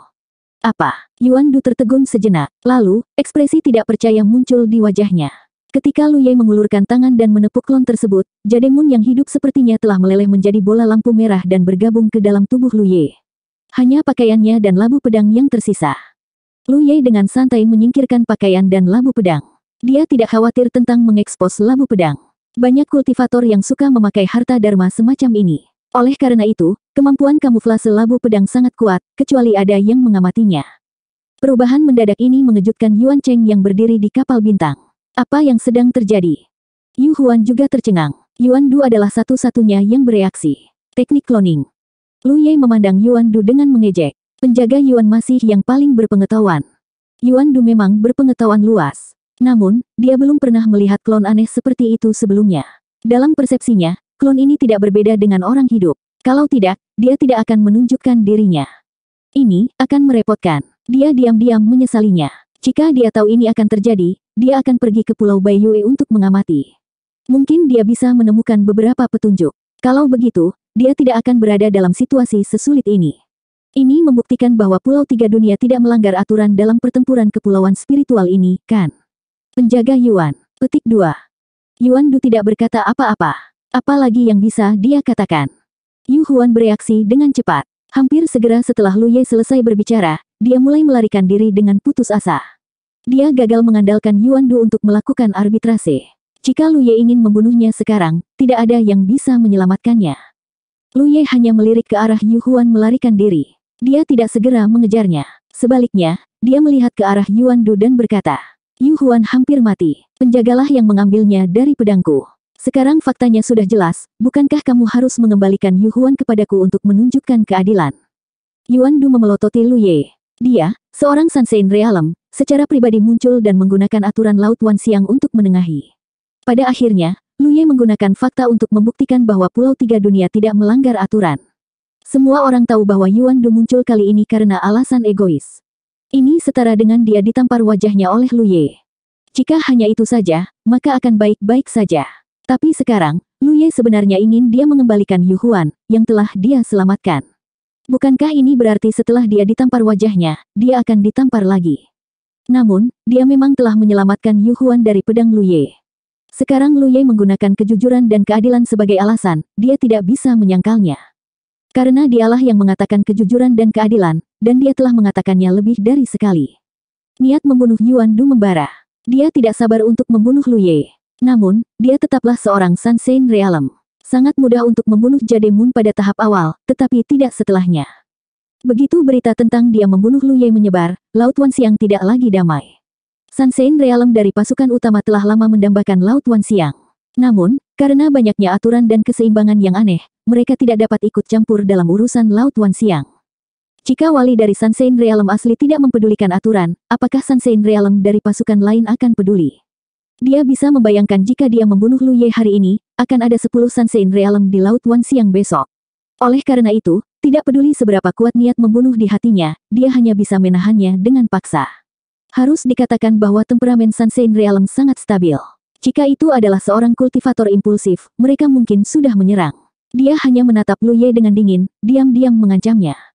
Apa? Yuan Du tertegun sejenak, lalu, ekspresi tidak percaya muncul di wajahnya. Ketika Lu Ye mengulurkan tangan dan menepuk klon tersebut, Jademun yang hidup sepertinya telah meleleh menjadi bola lampu merah dan bergabung ke dalam tubuh Lu Ye. Hanya pakaiannya dan labu pedang yang tersisa. Lu Ye dengan santai menyingkirkan pakaian dan labu pedang. Dia tidak khawatir tentang mengekspos labu pedang. Banyak kultivator yang suka memakai harta dharma semacam ini. Oleh karena itu, kemampuan kamuflase labu pedang sangat kuat, kecuali ada yang mengamatinya. Perubahan mendadak ini mengejutkan Yuan Cheng yang berdiri di kapal bintang. Apa yang sedang terjadi? Yu Huan juga tercengang. Yuan Du adalah satu-satunya yang bereaksi. Teknik cloning. Lu Ye memandang Yuan Du dengan mengejek. Penjaga Yuan masih yang paling berpengetahuan. Yuan Du memang berpengetahuan luas. Namun, dia belum pernah melihat klon aneh seperti itu sebelumnya. Dalam persepsinya, klon ini tidak berbeda dengan orang hidup. Kalau tidak, dia tidak akan menunjukkan dirinya. Ini akan merepotkan. Dia diam-diam menyesalinya. Jika dia tahu ini akan terjadi, dia akan pergi ke Pulau Baiyue untuk mengamati. Mungkin dia bisa menemukan beberapa petunjuk. Kalau begitu, dia tidak akan berada dalam situasi sesulit ini. Ini membuktikan bahwa Pulau Tiga Dunia tidak melanggar aturan dalam pertempuran kepulauan spiritual ini, kan? Penjaga Yuan. Petik 2. Yuan Du tidak berkata apa-apa. Apalagi yang bisa dia katakan. Yu Huan bereaksi dengan cepat. Hampir segera setelah Lu Ye selesai berbicara, dia mulai melarikan diri dengan putus asa. Dia gagal mengandalkan Yuan Du untuk melakukan arbitrase. Jika Lu Ye ingin membunuhnya sekarang, tidak ada yang bisa menyelamatkannya. Lu Ye hanya melirik ke arah Yu Huan melarikan diri. Dia tidak segera mengejarnya. Sebaliknya, dia melihat ke arah Yuan Du dan berkata, Yu Huan hampir mati. Penjagalah yang mengambilnya dari pedangku. Sekarang faktanya sudah jelas, bukankah kamu harus mengembalikan Yu Huan kepadaku untuk menunjukkan keadilan? Yuan Du memelototi Lu Ye. Dia, seorang Sansein Realem, secara pribadi muncul dan menggunakan aturan Laut Wan Siang untuk menengahi. Pada akhirnya, Lu Ye menggunakan fakta untuk membuktikan bahwa Pulau Tiga Dunia tidak melanggar aturan. Semua orang tahu bahwa Yuan Du muncul kali ini karena alasan egois. Ini setara dengan dia ditampar wajahnya oleh Lu Ye. Jika hanya itu saja, maka akan baik-baik saja. Tapi sekarang, Lu Ye sebenarnya ingin dia mengembalikan Yu Huan yang telah dia selamatkan. Bukankah ini berarti setelah dia ditampar wajahnya, dia akan ditampar lagi? Namun, dia memang telah menyelamatkan Yu Huan dari pedang Lu Ye. Sekarang Lu Ye menggunakan kejujuran dan keadilan sebagai alasan, dia tidak bisa menyangkalnya. Karena dialah yang mengatakan kejujuran dan keadilan, dan dia telah mengatakannya lebih dari sekali. Niat membunuh Yuan Du membara. Dia tidak sabar untuk membunuh Ye. Namun, dia tetaplah seorang Sansein Realem. Sangat mudah untuk membunuh Jade Moon pada tahap awal, tetapi tidak setelahnya. Begitu berita tentang dia membunuh Ye menyebar, Laut Wansiang tidak lagi damai. Sansein Realem dari pasukan utama telah lama mendambakan Laut Wansiang. Namun, karena banyaknya aturan dan keseimbangan yang aneh, mereka tidak dapat ikut campur dalam urusan Laut Wan Siang. Jika wali dari Sunshine Realm asli tidak mempedulikan aturan, apakah Sunshine Realm dari pasukan lain akan peduli? Dia bisa membayangkan jika dia membunuh Lu Ye hari ini, akan ada 10 Sunshine Realm di Laut Wan Siang besok. Oleh karena itu, tidak peduli seberapa kuat niat membunuh di hatinya, dia hanya bisa menahannya dengan paksa. Harus dikatakan bahwa temperamen Sunshine Realm sangat stabil. Jika itu adalah seorang kultivator impulsif, mereka mungkin sudah menyerang. Dia hanya menatap Lu Ye dengan dingin, diam-diam mengancamnya.